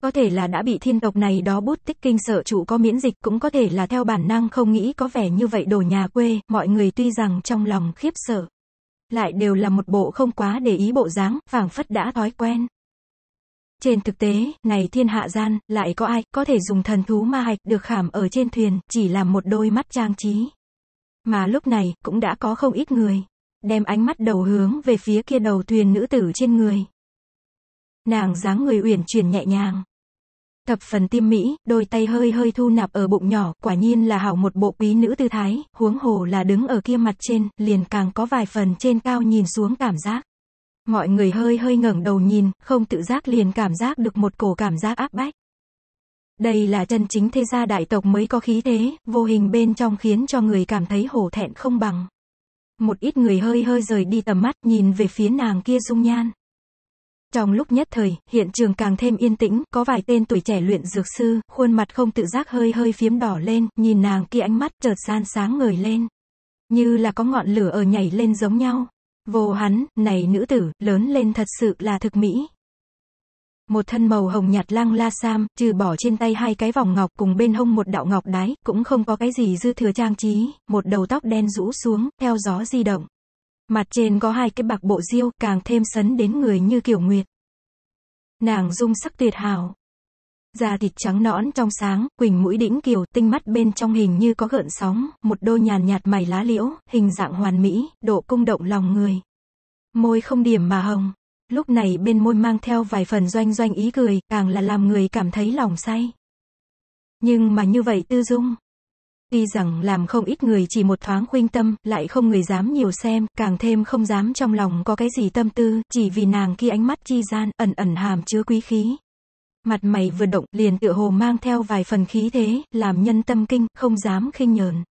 Có thể là đã bị thiên tộc này đó bút tích kinh sợ chủ có miễn dịch cũng có thể là theo bản năng không nghĩ có vẻ như vậy đồ nhà quê, mọi người tuy rằng trong lòng khiếp sợ. Lại đều là một bộ không quá để ý bộ dáng, phảng phất đã thói quen. Trên thực tế, này thiên hạ gian, lại có ai, có thể dùng thần thú ma hạch được khảm ở trên thuyền, chỉ làm một đôi mắt trang trí. Mà lúc này, cũng đã có không ít người, đem ánh mắt đầu hướng về phía kia đầu thuyền nữ tử trên người. Nàng dáng người uyển chuyển nhẹ nhàng, Thập phần tiêm mỹ, đôi tay hơi hơi thu nạp ở bụng nhỏ, quả nhiên là hảo một bộ quý nữ tư thái, huống hồ là đứng ở kia mặt trên, liền càng có vài phần trên cao nhìn xuống cảm giác. Mọi người hơi hơi ngẩng đầu nhìn, không tự giác liền cảm giác được một cổ cảm giác áp bách. Đây là chân chính thế gia đại tộc mới có khí thế, vô hình bên trong khiến cho người cảm thấy hổ thẹn không bằng. Một ít người hơi hơi rời đi tầm mắt nhìn về phía nàng kia dung nhan. Trong lúc nhất thời, hiện trường càng thêm yên tĩnh, có vài tên tuổi trẻ luyện dược sư, khuôn mặt không tự giác hơi hơi phiếm đỏ lên, nhìn nàng kia ánh mắt chợt san sáng ngời lên. Như là có ngọn lửa ở nhảy lên giống nhau. Vô hắn, này nữ tử, lớn lên thật sự là thực mỹ. Một thân màu hồng nhạt lăng la sam, trừ bỏ trên tay hai cái vòng ngọc cùng bên hông một đạo ngọc đái, cũng không có cái gì dư thừa trang trí, một đầu tóc đen rũ xuống, theo gió di động. Mặt trên có hai cái bạc bộ diêu càng thêm sấn đến người như kiểu nguyệt. Nàng dung sắc tuyệt hảo. Da thịt trắng nõn trong sáng, quỳnh mũi đỉnh kiều, tinh mắt bên trong hình như có gợn sóng, một đôi nhàn nhạt mày lá liễu, hình dạng hoàn mỹ, độ cung động lòng người. Môi không điểm mà hồng. Lúc này bên môi mang theo vài phần doanh doanh ý cười, càng là làm người cảm thấy lòng say. Nhưng mà như vậy tư dung, Tuy rằng làm không ít người chỉ một thoáng khuynh tâm, lại không người dám nhiều xem, càng thêm không dám trong lòng có cái gì tâm tư, chỉ vì nàng kia ánh mắt chi gian, ẩn ẩn hàm chứa quý khí. Mặt mày vừa động, liền tựa hồ mang theo vài phần khí thế, làm nhân tâm kinh, không dám khinh nhờn.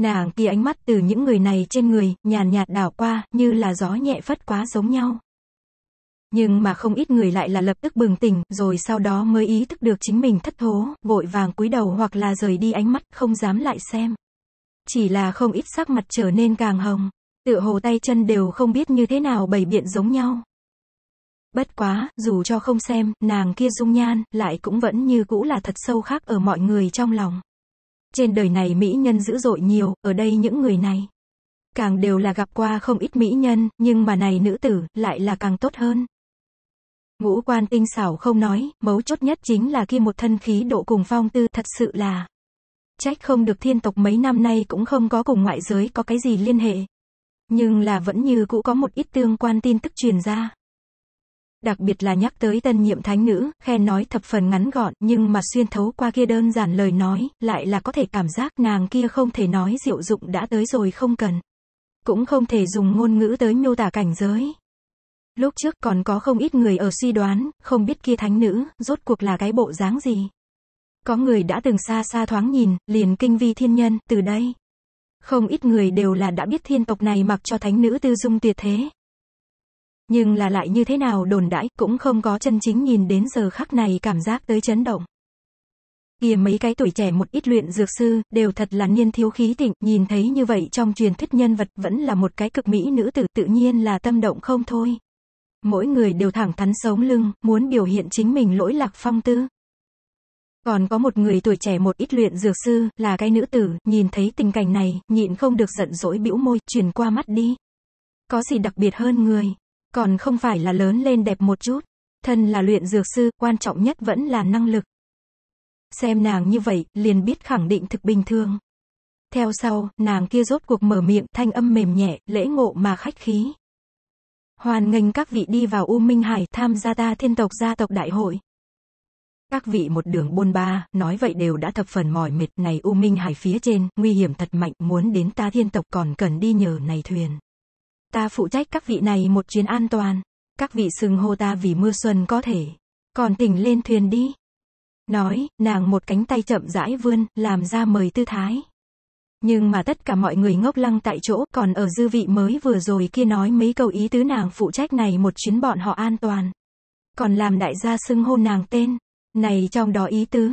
Nàng kia ánh mắt từ những người này trên người, nhàn nhạt đảo qua, như là gió nhẹ phất quá giống nhau. Nhưng mà không ít người lại là lập tức bừng tỉnh, rồi sau đó mới ý thức được chính mình thất thố, vội vàng cúi đầu hoặc là rời đi ánh mắt, không dám lại xem. Chỉ là không ít sắc mặt trở nên càng hồng, tựa hồ tay chân đều không biết như thế nào bày biện giống nhau. Bất quá, dù cho không xem, nàng kia dung nhan, lại cũng vẫn như cũ là thật sâu khác ở mọi người trong lòng. Trên đời này mỹ nhân dữ dội nhiều, ở đây những người này. Càng đều là gặp qua không ít mỹ nhân, nhưng mà này nữ tử, lại là càng tốt hơn ngũ quan tinh xảo không nói, mấu chốt nhất chính là kia một thân khí độ cùng phong tư thật sự là. Trách không được thiên tộc mấy năm nay cũng không có cùng ngoại giới có cái gì liên hệ. Nhưng là vẫn như cũ có một ít tương quan tin tức truyền ra. Đặc biệt là nhắc tới tân nhiệm thánh nữ, khen nói thập phần ngắn gọn, nhưng mà xuyên thấu qua kia đơn giản lời nói, lại là có thể cảm giác nàng kia không thể nói diệu dụng đã tới rồi không cần. Cũng không thể dùng ngôn ngữ tới nhô tả cảnh giới. Lúc trước còn có không ít người ở suy đoán, không biết kia thánh nữ, rốt cuộc là cái bộ dáng gì. Có người đã từng xa xa thoáng nhìn, liền kinh vi thiên nhân, từ đây. Không ít người đều là đã biết thiên tộc này mặc cho thánh nữ tư dung tuyệt thế. Nhưng là lại như thế nào đồn đãi, cũng không có chân chính nhìn đến giờ khắc này cảm giác tới chấn động. kia mấy cái tuổi trẻ một ít luyện dược sư, đều thật là niên thiếu khí thịnh, nhìn thấy như vậy trong truyền thuyết nhân vật vẫn là một cái cực mỹ nữ tử tự nhiên là tâm động không thôi mỗi người đều thẳng thắn sống lưng, muốn biểu hiện chính mình lỗi lạc phong tư. Còn có một người tuổi trẻ một ít luyện dược sư, là cái nữ tử, nhìn thấy tình cảnh này, nhịn không được giận dỗi bĩu môi, chuyển qua mắt đi. Có gì đặc biệt hơn người, còn không phải là lớn lên đẹp một chút. Thân là luyện dược sư, quan trọng nhất vẫn là năng lực. Xem nàng như vậy, liền biết khẳng định thực bình thường. Theo sau, nàng kia rốt cuộc mở miệng, thanh âm mềm nhẹ, lễ ngộ mà khách khí. Hoan nghênh các vị đi vào U Minh Hải tham gia ta thiên tộc gia tộc đại hội. Các vị một đường buôn ba, nói vậy đều đã thập phần mỏi mệt này U Minh Hải phía trên, nguy hiểm thật mạnh muốn đến ta thiên tộc còn cần đi nhờ này thuyền. Ta phụ trách các vị này một chuyến an toàn, các vị xưng hô ta vì mưa xuân có thể, còn tỉnh lên thuyền đi. Nói, nàng một cánh tay chậm rãi vươn, làm ra mời tư thái. Nhưng mà tất cả mọi người ngốc lăng tại chỗ, còn ở dư vị mới vừa rồi kia nói mấy câu ý tứ nàng phụ trách này một chuyến bọn họ an toàn. Còn làm đại gia xưng hô nàng tên, này trong đó ý tứ.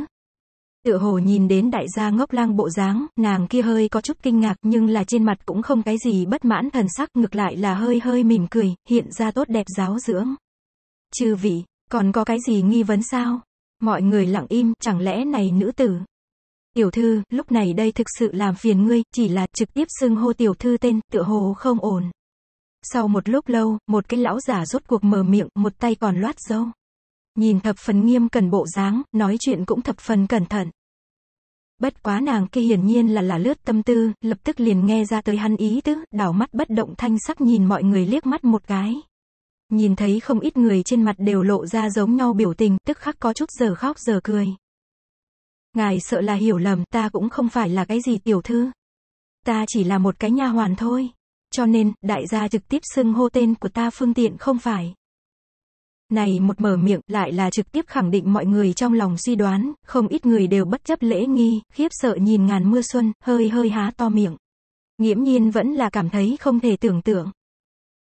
Tựa hồ nhìn đến đại gia ngốc lăng bộ dáng, nàng kia hơi có chút kinh ngạc nhưng là trên mặt cũng không cái gì bất mãn thần sắc ngược lại là hơi hơi mỉm cười, hiện ra tốt đẹp giáo dưỡng. Chư vị, còn có cái gì nghi vấn sao? Mọi người lặng im, chẳng lẽ này nữ tử, tiểu thư, lúc này đây thực sự làm phiền ngươi, chỉ là trực tiếp xưng hô tiểu thư tên, tựa hồ không ổn. Sau một lúc lâu, một cái lão giả rốt cuộc mở miệng, một tay còn loát dâu. Nhìn thập phần nghiêm cẩn bộ dáng, nói chuyện cũng thập phần cẩn thận. Bất quá nàng kia hiển nhiên là là lướt tâm tư, lập tức liền nghe ra tới hắn ý tứ, đảo mắt bất động thanh sắc nhìn mọi người liếc mắt một cái. Nhìn thấy không ít người trên mặt đều lộ ra giống nhau biểu tình, tức khắc có chút giờ khóc giờ cười. Ngài sợ là hiểu lầm, ta cũng không phải là cái gì tiểu thư. Ta chỉ là một cái nha hoàn thôi. Cho nên, đại gia trực tiếp xưng hô tên của ta phương tiện không phải. Này một mở miệng lại là trực tiếp khẳng định mọi người trong lòng suy đoán, không ít người đều bất chấp lễ nghi, khiếp sợ nhìn ngàn mưa xuân, hơi hơi há to miệng. Nghiễm nhiên vẫn là cảm thấy không thể tưởng tượng.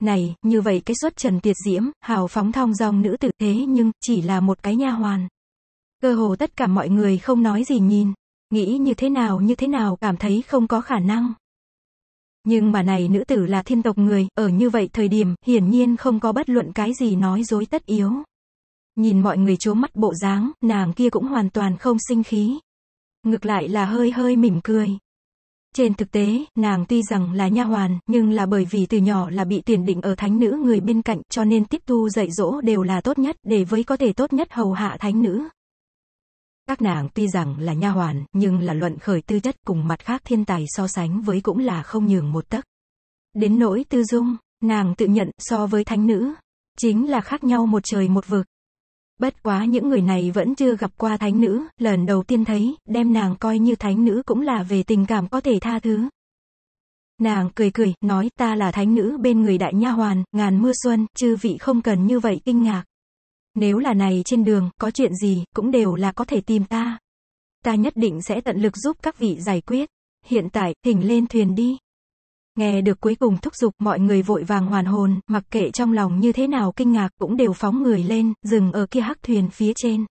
Này, như vậy cái xuất trần tuyệt diễm, hào phóng thong dong nữ tử thế nhưng, chỉ là một cái nha hoàn. Cơ hồ tất cả mọi người không nói gì nhìn, nghĩ như thế nào như thế nào cảm thấy không có khả năng. Nhưng mà này nữ tử là thiên tộc người, ở như vậy thời điểm, hiển nhiên không có bất luận cái gì nói dối tất yếu. Nhìn mọi người chố mắt bộ dáng, nàng kia cũng hoàn toàn không sinh khí. Ngược lại là hơi hơi mỉm cười. Trên thực tế, nàng tuy rằng là nha hoàn, nhưng là bởi vì từ nhỏ là bị tuyển định ở thánh nữ người bên cạnh, cho nên tiếp thu dạy dỗ đều là tốt nhất để với có thể tốt nhất hầu hạ thánh nữ. Các nàng tuy rằng là nha hoàn, nhưng là luận khởi tư chất cùng mặt khác thiên tài so sánh với cũng là không nhường một tấc. Đến nỗi tư dung, nàng tự nhận so với thánh nữ, chính là khác nhau một trời một vực. Bất quá những người này vẫn chưa gặp qua thánh nữ, lần đầu tiên thấy, đem nàng coi như thánh nữ cũng là về tình cảm có thể tha thứ. Nàng cười cười, nói ta là thánh nữ bên người đại nha hoàn, ngàn mưa xuân, chư vị không cần như vậy kinh ngạc. Nếu là này trên đường, có chuyện gì, cũng đều là có thể tìm ta. Ta nhất định sẽ tận lực giúp các vị giải quyết. Hiện tại, thỉnh lên thuyền đi. Nghe được cuối cùng thúc giục mọi người vội vàng hoàn hồn, mặc kệ trong lòng như thế nào kinh ngạc cũng đều phóng người lên, dừng ở kia hắc thuyền phía trên.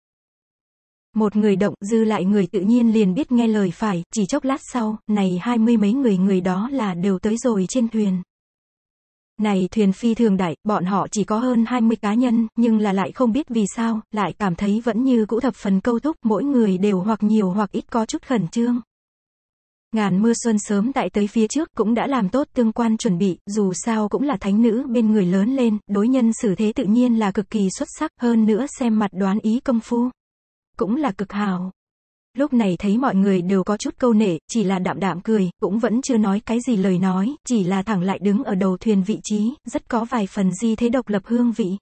Một người động dư lại người tự nhiên liền biết nghe lời phải, chỉ chốc lát sau, này hai mươi mấy người người đó là đều tới rồi trên thuyền. Này thuyền phi thường đại, bọn họ chỉ có hơn 20 cá nhân, nhưng là lại không biết vì sao, lại cảm thấy vẫn như cũ thập phần câu thúc, mỗi người đều hoặc nhiều hoặc ít có chút khẩn trương. Ngàn mưa xuân sớm tại tới phía trước cũng đã làm tốt tương quan chuẩn bị, dù sao cũng là thánh nữ bên người lớn lên, đối nhân xử thế tự nhiên là cực kỳ xuất sắc, hơn nữa xem mặt đoán ý công phu. Cũng là cực hào lúc này thấy mọi người đều có chút câu nể, chỉ là đạm đạm cười, cũng vẫn chưa nói cái gì lời nói, chỉ là thẳng lại đứng ở đầu thuyền vị trí, rất có vài phần di thế độc lập hương vị.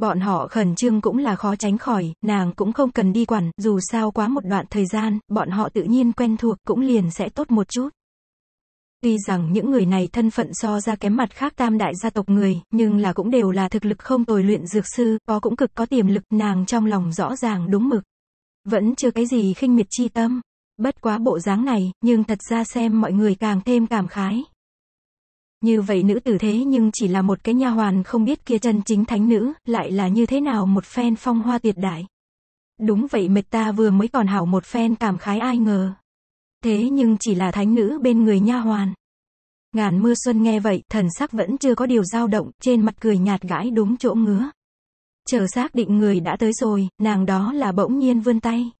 Bọn họ khẩn trương cũng là khó tránh khỏi, nàng cũng không cần đi quản, dù sao quá một đoạn thời gian, bọn họ tự nhiên quen thuộc, cũng liền sẽ tốt một chút. Tuy rằng những người này thân phận so ra kém mặt khác tam đại gia tộc người, nhưng là cũng đều là thực lực không tồi luyện dược sư, có cũng cực có tiềm lực, nàng trong lòng rõ ràng đúng mực. Vẫn chưa cái gì khinh miệt chi tâm. Bất quá bộ dáng này, nhưng thật ra xem mọi người càng thêm cảm khái. Như vậy nữ tử thế nhưng chỉ là một cái nha hoàn không biết kia chân chính thánh nữ, lại là như thế nào một phen phong hoa tuyệt đại. Đúng vậy mệt ta vừa mới còn hảo một phen cảm khái ai ngờ. Thế nhưng chỉ là thánh nữ bên người nha hoàn. Ngàn mưa xuân nghe vậy, thần sắc vẫn chưa có điều dao động, trên mặt cười nhạt gãi đúng chỗ ngứa. Chờ xác định người đã tới rồi, nàng đó là bỗng nhiên vươn tay.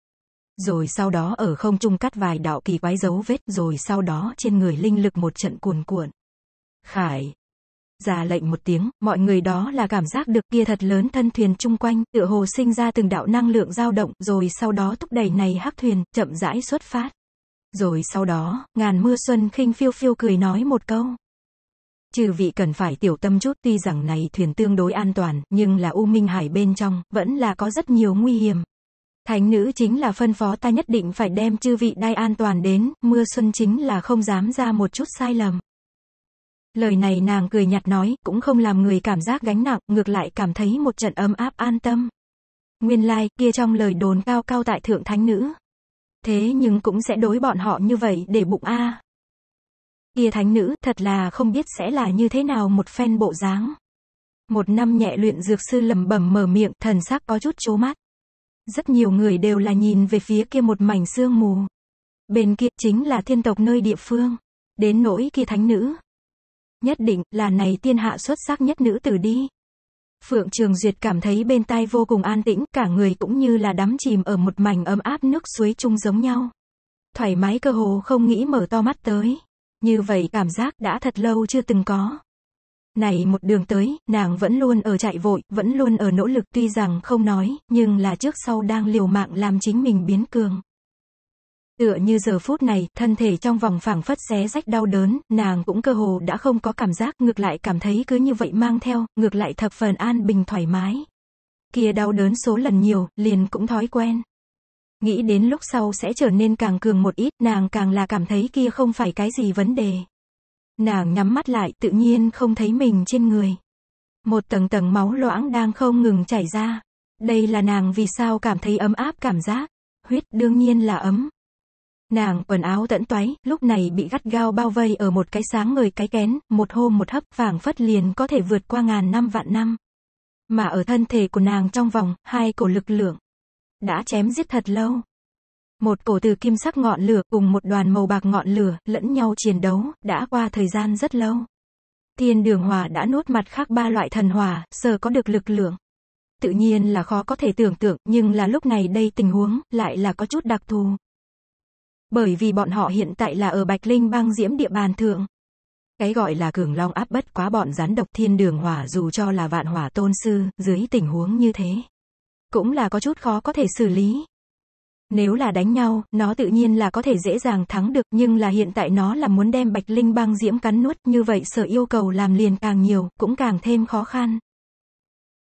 Rồi sau đó ở không trung cắt vài đạo kỳ quái dấu vết, rồi sau đó trên người linh lực một trận cuồn cuộn. Khải. Già lệnh một tiếng, mọi người đó là cảm giác được kia thật lớn thân thuyền chung quanh, tựa hồ sinh ra từng đạo năng lượng dao động, rồi sau đó thúc đẩy này hắc thuyền, chậm rãi xuất phát. Rồi sau đó, ngàn mưa xuân khinh phiêu phiêu cười nói một câu chư vị cần phải tiểu tâm chút tuy rằng này thuyền tương đối an toàn, nhưng là U Minh Hải bên trong, vẫn là có rất nhiều nguy hiểm. Thánh nữ chính là phân phó ta nhất định phải đem chư vị đai an toàn đến, mưa xuân chính là không dám ra một chút sai lầm. Lời này nàng cười nhạt nói, cũng không làm người cảm giác gánh nặng, ngược lại cảm thấy một trận ấm áp an tâm. Nguyên lai, like, kia trong lời đồn cao cao tại thượng thánh nữ. Thế nhưng cũng sẽ đối bọn họ như vậy để bụng a à. Kia thánh nữ, thật là không biết sẽ là như thế nào một phen bộ dáng. Một năm nhẹ luyện dược sư lẩm bẩm mở miệng, thần sắc có chút chố mắt. Rất nhiều người đều là nhìn về phía kia một mảnh sương mù. Bên kia chính là thiên tộc nơi địa phương. Đến nỗi kia thánh nữ. Nhất định là này tiên hạ xuất sắc nhất nữ tử đi. Phượng Trường Duyệt cảm thấy bên tai vô cùng an tĩnh, cả người cũng như là đắm chìm ở một mảnh ấm áp nước suối chung giống nhau. Thoải mái cơ hồ không nghĩ mở to mắt tới như vậy cảm giác đã thật lâu chưa từng có. Này một đường tới, nàng vẫn luôn ở chạy vội, vẫn luôn ở nỗ lực tuy rằng không nói, nhưng là trước sau đang liều mạng làm chính mình biến cường. Tựa như giờ phút này, thân thể trong vòng phảng phất xé rách đau đớn, nàng cũng cơ hồ đã không có cảm giác, ngược lại cảm thấy cứ như vậy mang theo, ngược lại thập phần an bình thoải mái. Kia đau đớn số lần nhiều, liền cũng thói quen nghĩ đến lúc sau sẽ trở nên càng cường một ít, nàng càng là cảm thấy kia không phải cái gì vấn đề. Nàng nhắm mắt lại tự nhiên không thấy mình trên người. Một tầng tầng máu loãng đang không ngừng chảy ra. Đây là nàng vì sao cảm thấy ấm áp cảm giác. Huyết đương nhiên là ấm. Nàng quần áo tẫn toái, lúc này bị gắt gao bao vây ở một cái sáng người cái kén, một hôm một hấp vàng phất liền có thể vượt qua ngàn năm vạn năm. Mà ở thân thể của nàng trong vòng, hai cổ lực lượng đã chém giết thật lâu. Một cổ từ kim sắc ngọn lửa cùng một đoàn màu bạc ngọn lửa lẫn nhau chiến đấu, đã qua thời gian rất lâu. Thiên đường hỏa đã nuốt mặt khác ba loại thần hỏa, giờ có được lực lượng. Tự nhiên là khó có thể tưởng tượng, nhưng là lúc này đây tình huống lại là có chút đặc thù. Bởi vì bọn họ hiện tại là ở Bạch Linh băng diễm địa bàn thượng. Cái gọi là cường long áp bất quá bọn rắn độc thiên đường hỏa dù cho là vạn hỏa tôn sư, dưới tình huống như thế, cũng là có chút khó có thể xử lý. Nếu là đánh nhau, nó tự nhiên là có thể dễ dàng thắng được, nhưng là hiện tại nó là muốn đem bạch linh băng diễm cắn nuốt, như vậy sở yêu cầu làm liền càng nhiều, cũng càng thêm khó khăn.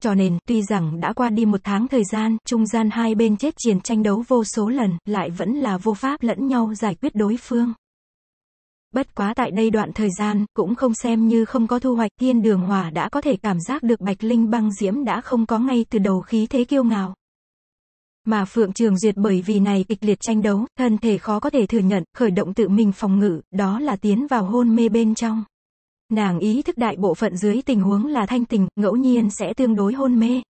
Cho nên, tuy rằng đã qua đi một tháng thời gian, trung gian hai bên chết triển tranh đấu vô số lần, lại vẫn là vô pháp lẫn nhau giải quyết đối phương. Bất quá tại đây đoạn thời gian, cũng không xem như không có thu hoạch thiên đường hỏa đã có thể cảm giác được bạch linh băng diễm đã không có ngay từ đầu khí thế kiêu ngạo. Mà Phượng Trường Duyệt bởi vì này kịch liệt tranh đấu, thân thể khó có thể thừa nhận, khởi động tự mình phòng ngự, đó là tiến vào hôn mê bên trong. Nàng ý thức đại bộ phận dưới tình huống là thanh tình, ngẫu nhiên sẽ tương đối hôn mê.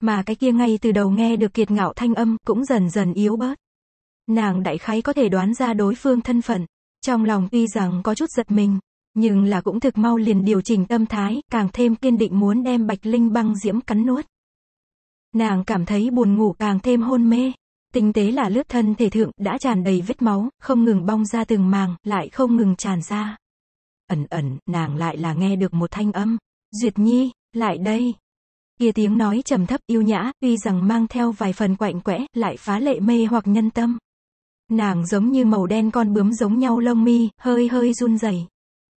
Mà cái kia ngay từ đầu nghe được kiệt ngạo thanh âm, cũng dần dần yếu bớt. Nàng đại khái có thể đoán ra đối phương thân phận. Trong lòng tuy rằng có chút giật mình, nhưng là cũng thực mau liền điều chỉnh tâm thái, càng thêm kiên định muốn đem Bạch Linh băng diễm cắn nuốt. Nàng cảm thấy buồn ngủ càng thêm hôn mê. Tinh tế là lướt thân thể thượng đã tràn đầy vết máu, không ngừng bong ra từng màng, lại không ngừng tràn ra. Ẩn ẩn, nàng lại là nghe được một thanh âm. Duyệt nhi, lại đây. Kia tiếng nói trầm thấp yêu nhã, tuy rằng mang theo vài phần quạnh quẽ, lại phá lệ mê hoặc nhân tâm. Nàng giống như màu đen con bướm giống nhau lông mi, hơi hơi run rẩy.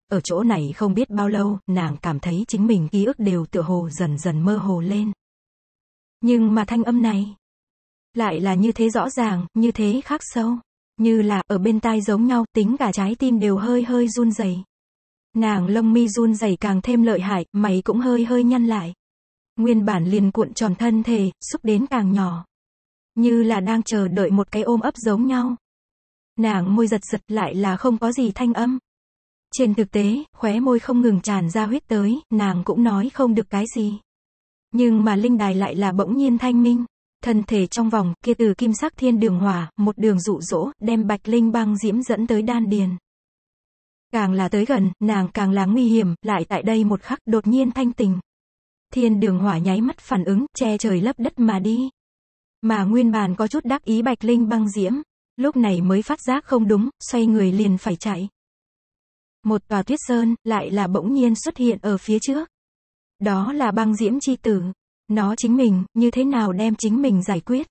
Ở chỗ này không biết bao lâu, nàng cảm thấy chính mình ký ức đều tựa hồ dần dần mơ hồ lên. Nhưng mà thanh âm này, lại là như thế rõ ràng, như thế khác sâu, như là ở bên tai giống nhau, tính cả trái tim đều hơi hơi run rẩy. Nàng lông mi run rẩy càng thêm lợi hại, mày cũng hơi hơi nhăn lại. Nguyên bản liền cuộn tròn thân thể, xúc đến càng nhỏ. Như là đang chờ đợi một cái ôm ấp giống nhau. Nàng môi giật giật lại là không có gì thanh âm. Trên thực tế, khóe môi không ngừng tràn ra huyết tới, nàng cũng nói không được cái gì. Nhưng mà linh đài lại là bỗng nhiên thanh minh. Thân thể trong vòng kia từ kim sắc thiên đường hỏa, một đường dụ dỗ, đem bạch linh băng diễm dẫn tới đan điền. Càng là tới gần, nàng càng là nguy hiểm, lại tại đây một khắc đột nhiên thanh tình. Thiên đường hỏa nháy mắt phản ứng, che trời lấp đất mà đi. Mà nguyên bản có chút đắc ý Bạch Linh băng diễm, lúc này mới phát giác không đúng, xoay người liền phải chạy. Một tòa tuyết sơn, lại là bỗng nhiên xuất hiện ở phía trước. Đó là băng diễm chi tử. Nó chính mình, như thế nào đem chính mình giải quyết.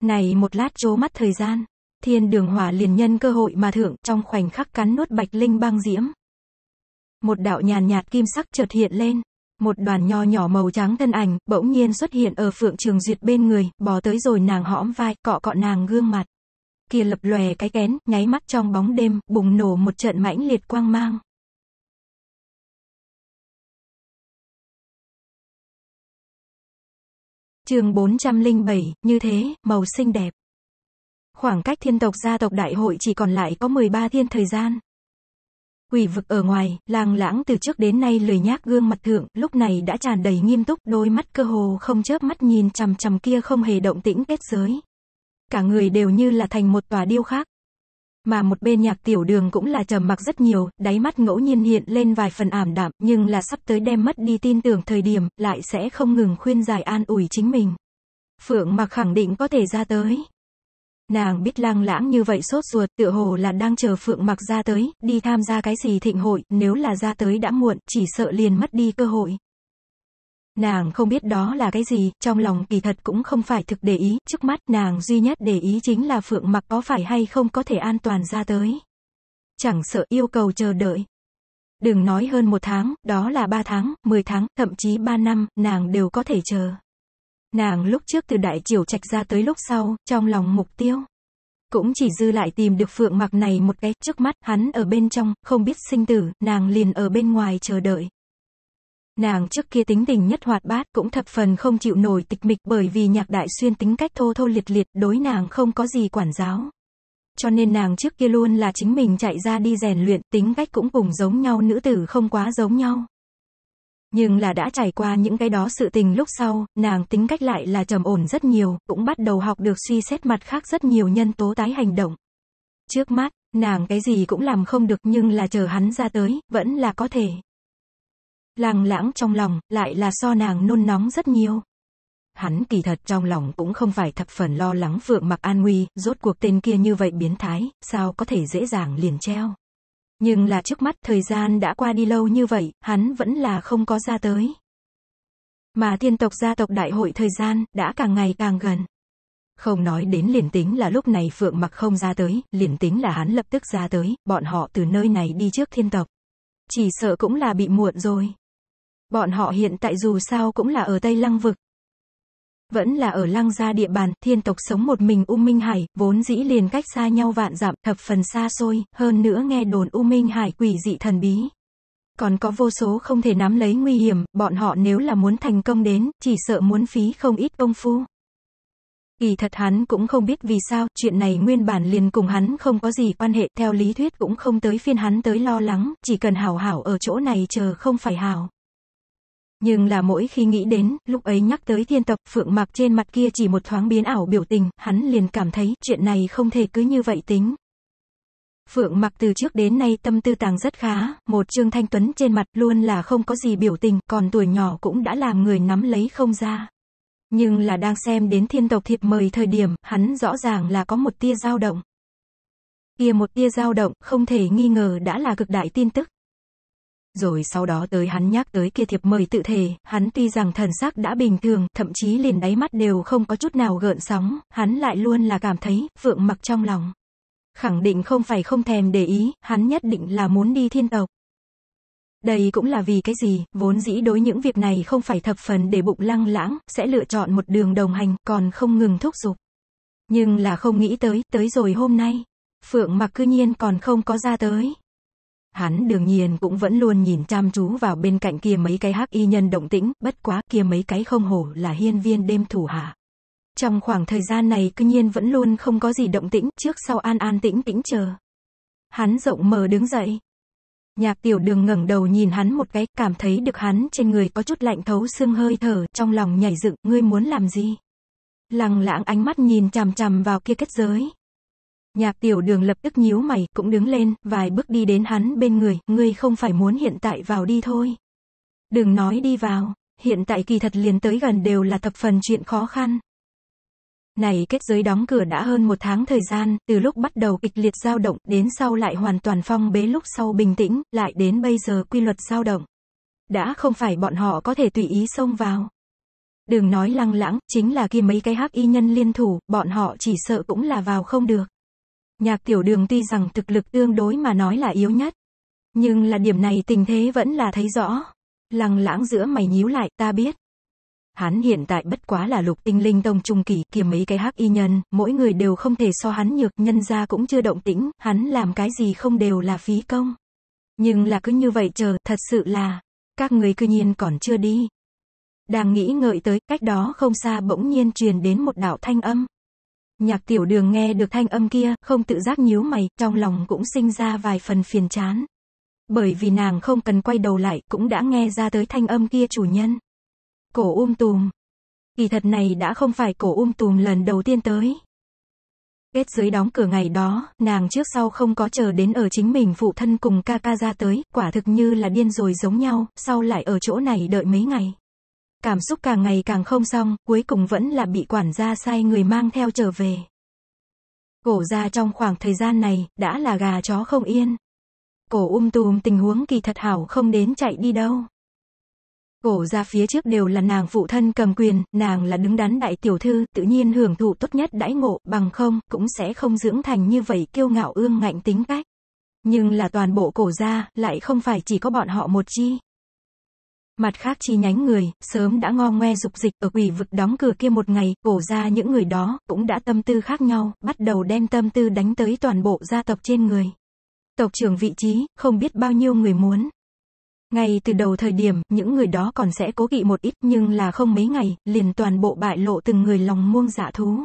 Này một lát trố mắt thời gian, thiên đường hỏa liền nhân cơ hội mà thượng trong khoảnh khắc cắn nuốt bạch linh băng diễm. Một đạo nhàn nhạt kim sắc chợt hiện lên, một đoàn nho nhỏ màu trắng thân ảnh, bỗng nhiên xuất hiện ở Phượng Trường Duyệt bên người, bò tới rồi nàng hõm vai, cọ cọ nàng gương mặt. Kia lập lòe cái kén, nháy mắt trong bóng đêm, bùng nổ một trận mãnh liệt quang mang. chương 407, như thế, màu xinh đẹp. Khoảng cách thiên tộc gia tộc đại hội chỉ còn lại có 13 thiên thời gian. Quỷ vực ở ngoài, lang lãng từ trước đến nay lười nhác gương mặt thượng, lúc này đã tràn đầy nghiêm túc, đôi mắt cơ hồ không chớp mắt nhìn chằm chằm kia không hề động tĩnh kết giới. Cả người đều như là thành một tòa điêu khác. Mà một bên nhạc tiểu đường cũng là trầm mặc rất nhiều, đáy mắt ngẫu nhiên hiện lên vài phần ảm đạm, nhưng là sắp tới đem mất đi tin tưởng thời điểm, lại sẽ không ngừng khuyên giải an ủi chính mình. Phượng mà khẳng định có thể ra tới, Nàng biết lang lãng như vậy sốt ruột, tựa hồ là đang chờ Phượng Mặc ra tới, đi tham gia cái gì thịnh hội, nếu là ra tới đã muộn, chỉ sợ liền mất đi cơ hội. Nàng không biết đó là cái gì, trong lòng kỳ thật cũng không phải thực để ý, trước mắt nàng duy nhất để ý chính là Phượng Mặc có phải hay không có thể an toàn ra tới. Chẳng sợ yêu cầu chờ đợi. Đừng nói hơn một tháng, đó là ba tháng, mười tháng, thậm chí ba năm, nàng đều có thể chờ. Nàng lúc trước từ đại triều trạch ra tới lúc sau, trong lòng mục tiêu. Cũng chỉ dư lại tìm được phượng mặc này một cái, trước mắt, hắn ở bên trong, không biết sinh tử, nàng liền ở bên ngoài chờ đợi. Nàng trước kia tính tình nhất hoạt bát, cũng thập phần không chịu nổi tịch mịch bởi vì nhạc đại xuyên tính cách thô thô liệt liệt, đối nàng không có gì quản giáo. Cho nên nàng trước kia luôn là chính mình chạy ra đi rèn luyện, tính cách cũng cùng giống nhau nữ tử không quá giống nhau. Nhưng là đã trải qua những cái đó sự tình lúc sau, nàng tính cách lại là trầm ổn rất nhiều, cũng bắt đầu học được suy xét mặt khác rất nhiều nhân tố tái hành động. Trước mắt, nàng cái gì cũng làm không được nhưng là chờ hắn ra tới, vẫn là có thể. Làng lãng trong lòng, lại là so nàng nôn nóng rất nhiều. Hắn kỳ thật trong lòng cũng không phải thập phần lo lắng vượng mặc an nguy, rốt cuộc tên kia như vậy biến thái, sao có thể dễ dàng liền treo. Nhưng là trước mắt thời gian đã qua đi lâu như vậy, hắn vẫn là không có ra tới. Mà thiên tộc gia tộc đại hội thời gian, đã càng ngày càng gần. Không nói đến liền tính là lúc này Phượng mặc không ra tới, liền tính là hắn lập tức ra tới, bọn họ từ nơi này đi trước thiên tộc. Chỉ sợ cũng là bị muộn rồi. Bọn họ hiện tại dù sao cũng là ở Tây Lăng Vực. Vẫn là ở lăng gia địa bàn, thiên tộc sống một mình U Minh Hải, vốn dĩ liền cách xa nhau vạn dặm, thập phần xa xôi, hơn nữa nghe đồn U Minh Hải quỷ dị thần bí. Còn có vô số không thể nắm lấy nguy hiểm, bọn họ nếu là muốn thành công đến, chỉ sợ muốn phí không ít công phu. Kỳ thật hắn cũng không biết vì sao, chuyện này nguyên bản liền cùng hắn không có gì quan hệ, theo lý thuyết cũng không tới phiên hắn tới lo lắng, chỉ cần hảo hảo ở chỗ này chờ không phải hảo. Nhưng là mỗi khi nghĩ đến, lúc ấy nhắc tới thiên tộc, phượng mặc trên mặt kia chỉ một thoáng biến ảo biểu tình, hắn liền cảm thấy chuyện này không thể cứ như vậy tính. Phượng mặc từ trước đến nay tâm tư tàng rất khá, một trương thanh tuấn trên mặt luôn là không có gì biểu tình, còn tuổi nhỏ cũng đã làm người nắm lấy không ra. Nhưng là đang xem đến thiên tộc thiệp mời thời điểm, hắn rõ ràng là có một tia dao động. Kia một tia dao động, không thể nghi ngờ đã là cực đại tin tức rồi sau đó tới hắn nhắc tới kia thiệp mời tự thể, hắn tuy rằng thần sắc đã bình thường, thậm chí liền đáy mắt đều không có chút nào gợn sóng, hắn lại luôn là cảm thấy, phượng mặc trong lòng. Khẳng định không phải không thèm để ý, hắn nhất định là muốn đi thiên tộc. Đây cũng là vì cái gì, vốn dĩ đối những việc này không phải thập phần để bụng lăng lãng, sẽ lựa chọn một đường đồng hành, còn không ngừng thúc giục. Nhưng là không nghĩ tới, tới rồi hôm nay. Phượng mặc cư nhiên còn không có ra tới. Hắn đương nhiên cũng vẫn luôn nhìn chăm chú vào bên cạnh kia mấy cái hắc y nhân động tĩnh, bất quá kia mấy cái không hổ là hiên viên đêm thủ hạ. Trong khoảng thời gian này cư nhiên vẫn luôn không có gì động tĩnh, trước sau an an tĩnh tĩnh chờ. Hắn rộng mờ đứng dậy. Nhạc tiểu đường ngẩng đầu nhìn hắn một cái, cảm thấy được hắn trên người có chút lạnh thấu xương hơi thở, trong lòng nhảy dựng, ngươi muốn làm gì? Lăng lãng ánh mắt nhìn chằm chằm vào kia kết giới. Nhạc tiểu đường lập tức nhíu mày, cũng đứng lên, vài bước đi đến hắn bên người, ngươi không phải muốn hiện tại vào đi thôi. Đừng nói đi vào, hiện tại kỳ thật liền tới gần đều là thập phần chuyện khó khăn. Này kết giới đóng cửa đã hơn một tháng thời gian, từ lúc bắt đầu kịch liệt dao động, đến sau lại hoàn toàn phong bế lúc sau bình tĩnh, lại đến bây giờ quy luật dao động. Đã không phải bọn họ có thể tùy ý xông vào. Đừng nói lăng lãng, chính là kia mấy cái hắc y nhân liên thủ, bọn họ chỉ sợ cũng là vào không được. Nhạc tiểu đường tuy rằng thực lực tương đối mà nói là yếu nhất. Nhưng là điểm này tình thế vẫn là thấy rõ. Lăng lãng giữa mày nhíu lại, ta biết. Hắn hiện tại bất quá là lục tinh linh tông trung kỳ kia mấy cái hắc y nhân, mỗi người đều không thể so hắn nhược, nhân ra cũng chưa động tĩnh, hắn làm cái gì không đều là phí công. Nhưng là cứ như vậy chờ, thật sự là, các người cư nhiên còn chưa đi. Đang nghĩ ngợi tới, cách đó không xa bỗng nhiên truyền đến một đạo thanh âm. Nhạc tiểu đường nghe được thanh âm kia, không tự giác nhíu mày, trong lòng cũng sinh ra vài phần phiền chán. Bởi vì nàng không cần quay đầu lại, cũng đã nghe ra tới thanh âm kia chủ nhân. Cổ um tùm. Kỳ thật này đã không phải cổ um tùm lần đầu tiên tới. Kết dưới đóng cửa ngày đó, nàng trước sau không có chờ đến ở chính mình phụ thân cùng ca ca ra tới, quả thực như là điên rồi giống nhau, sau lại ở chỗ này đợi mấy ngày. Cảm xúc càng ngày càng không xong, cuối cùng vẫn là bị quản gia sai người mang theo trở về. Cổ ra trong khoảng thời gian này, đã là gà chó không yên. Cổ um tùm tình huống kỳ thật hảo không đến chạy đi đâu. Cổ ra phía trước đều là nàng phụ thân cầm quyền, nàng là đứng đắn đại tiểu thư, tự nhiên hưởng thụ tốt nhất đãi ngộ, bằng không, cũng sẽ không dưỡng thành như vậy kiêu ngạo ương ngạnh tính cách. Nhưng là toàn bộ cổ gia, lại không phải chỉ có bọn họ một chi. Mặt khác chi nhánh người, sớm đã ngo ngoe dục dịch, ở quỷ vực đóng cửa kia một ngày, cổ ra những người đó, cũng đã tâm tư khác nhau, bắt đầu đem tâm tư đánh tới toàn bộ gia tộc trên người. Tộc trưởng vị trí, không biết bao nhiêu người muốn. Ngay từ đầu thời điểm, những người đó còn sẽ cố kỵ một ít, nhưng là không mấy ngày, liền toàn bộ bại lộ từng người lòng muông dạ thú.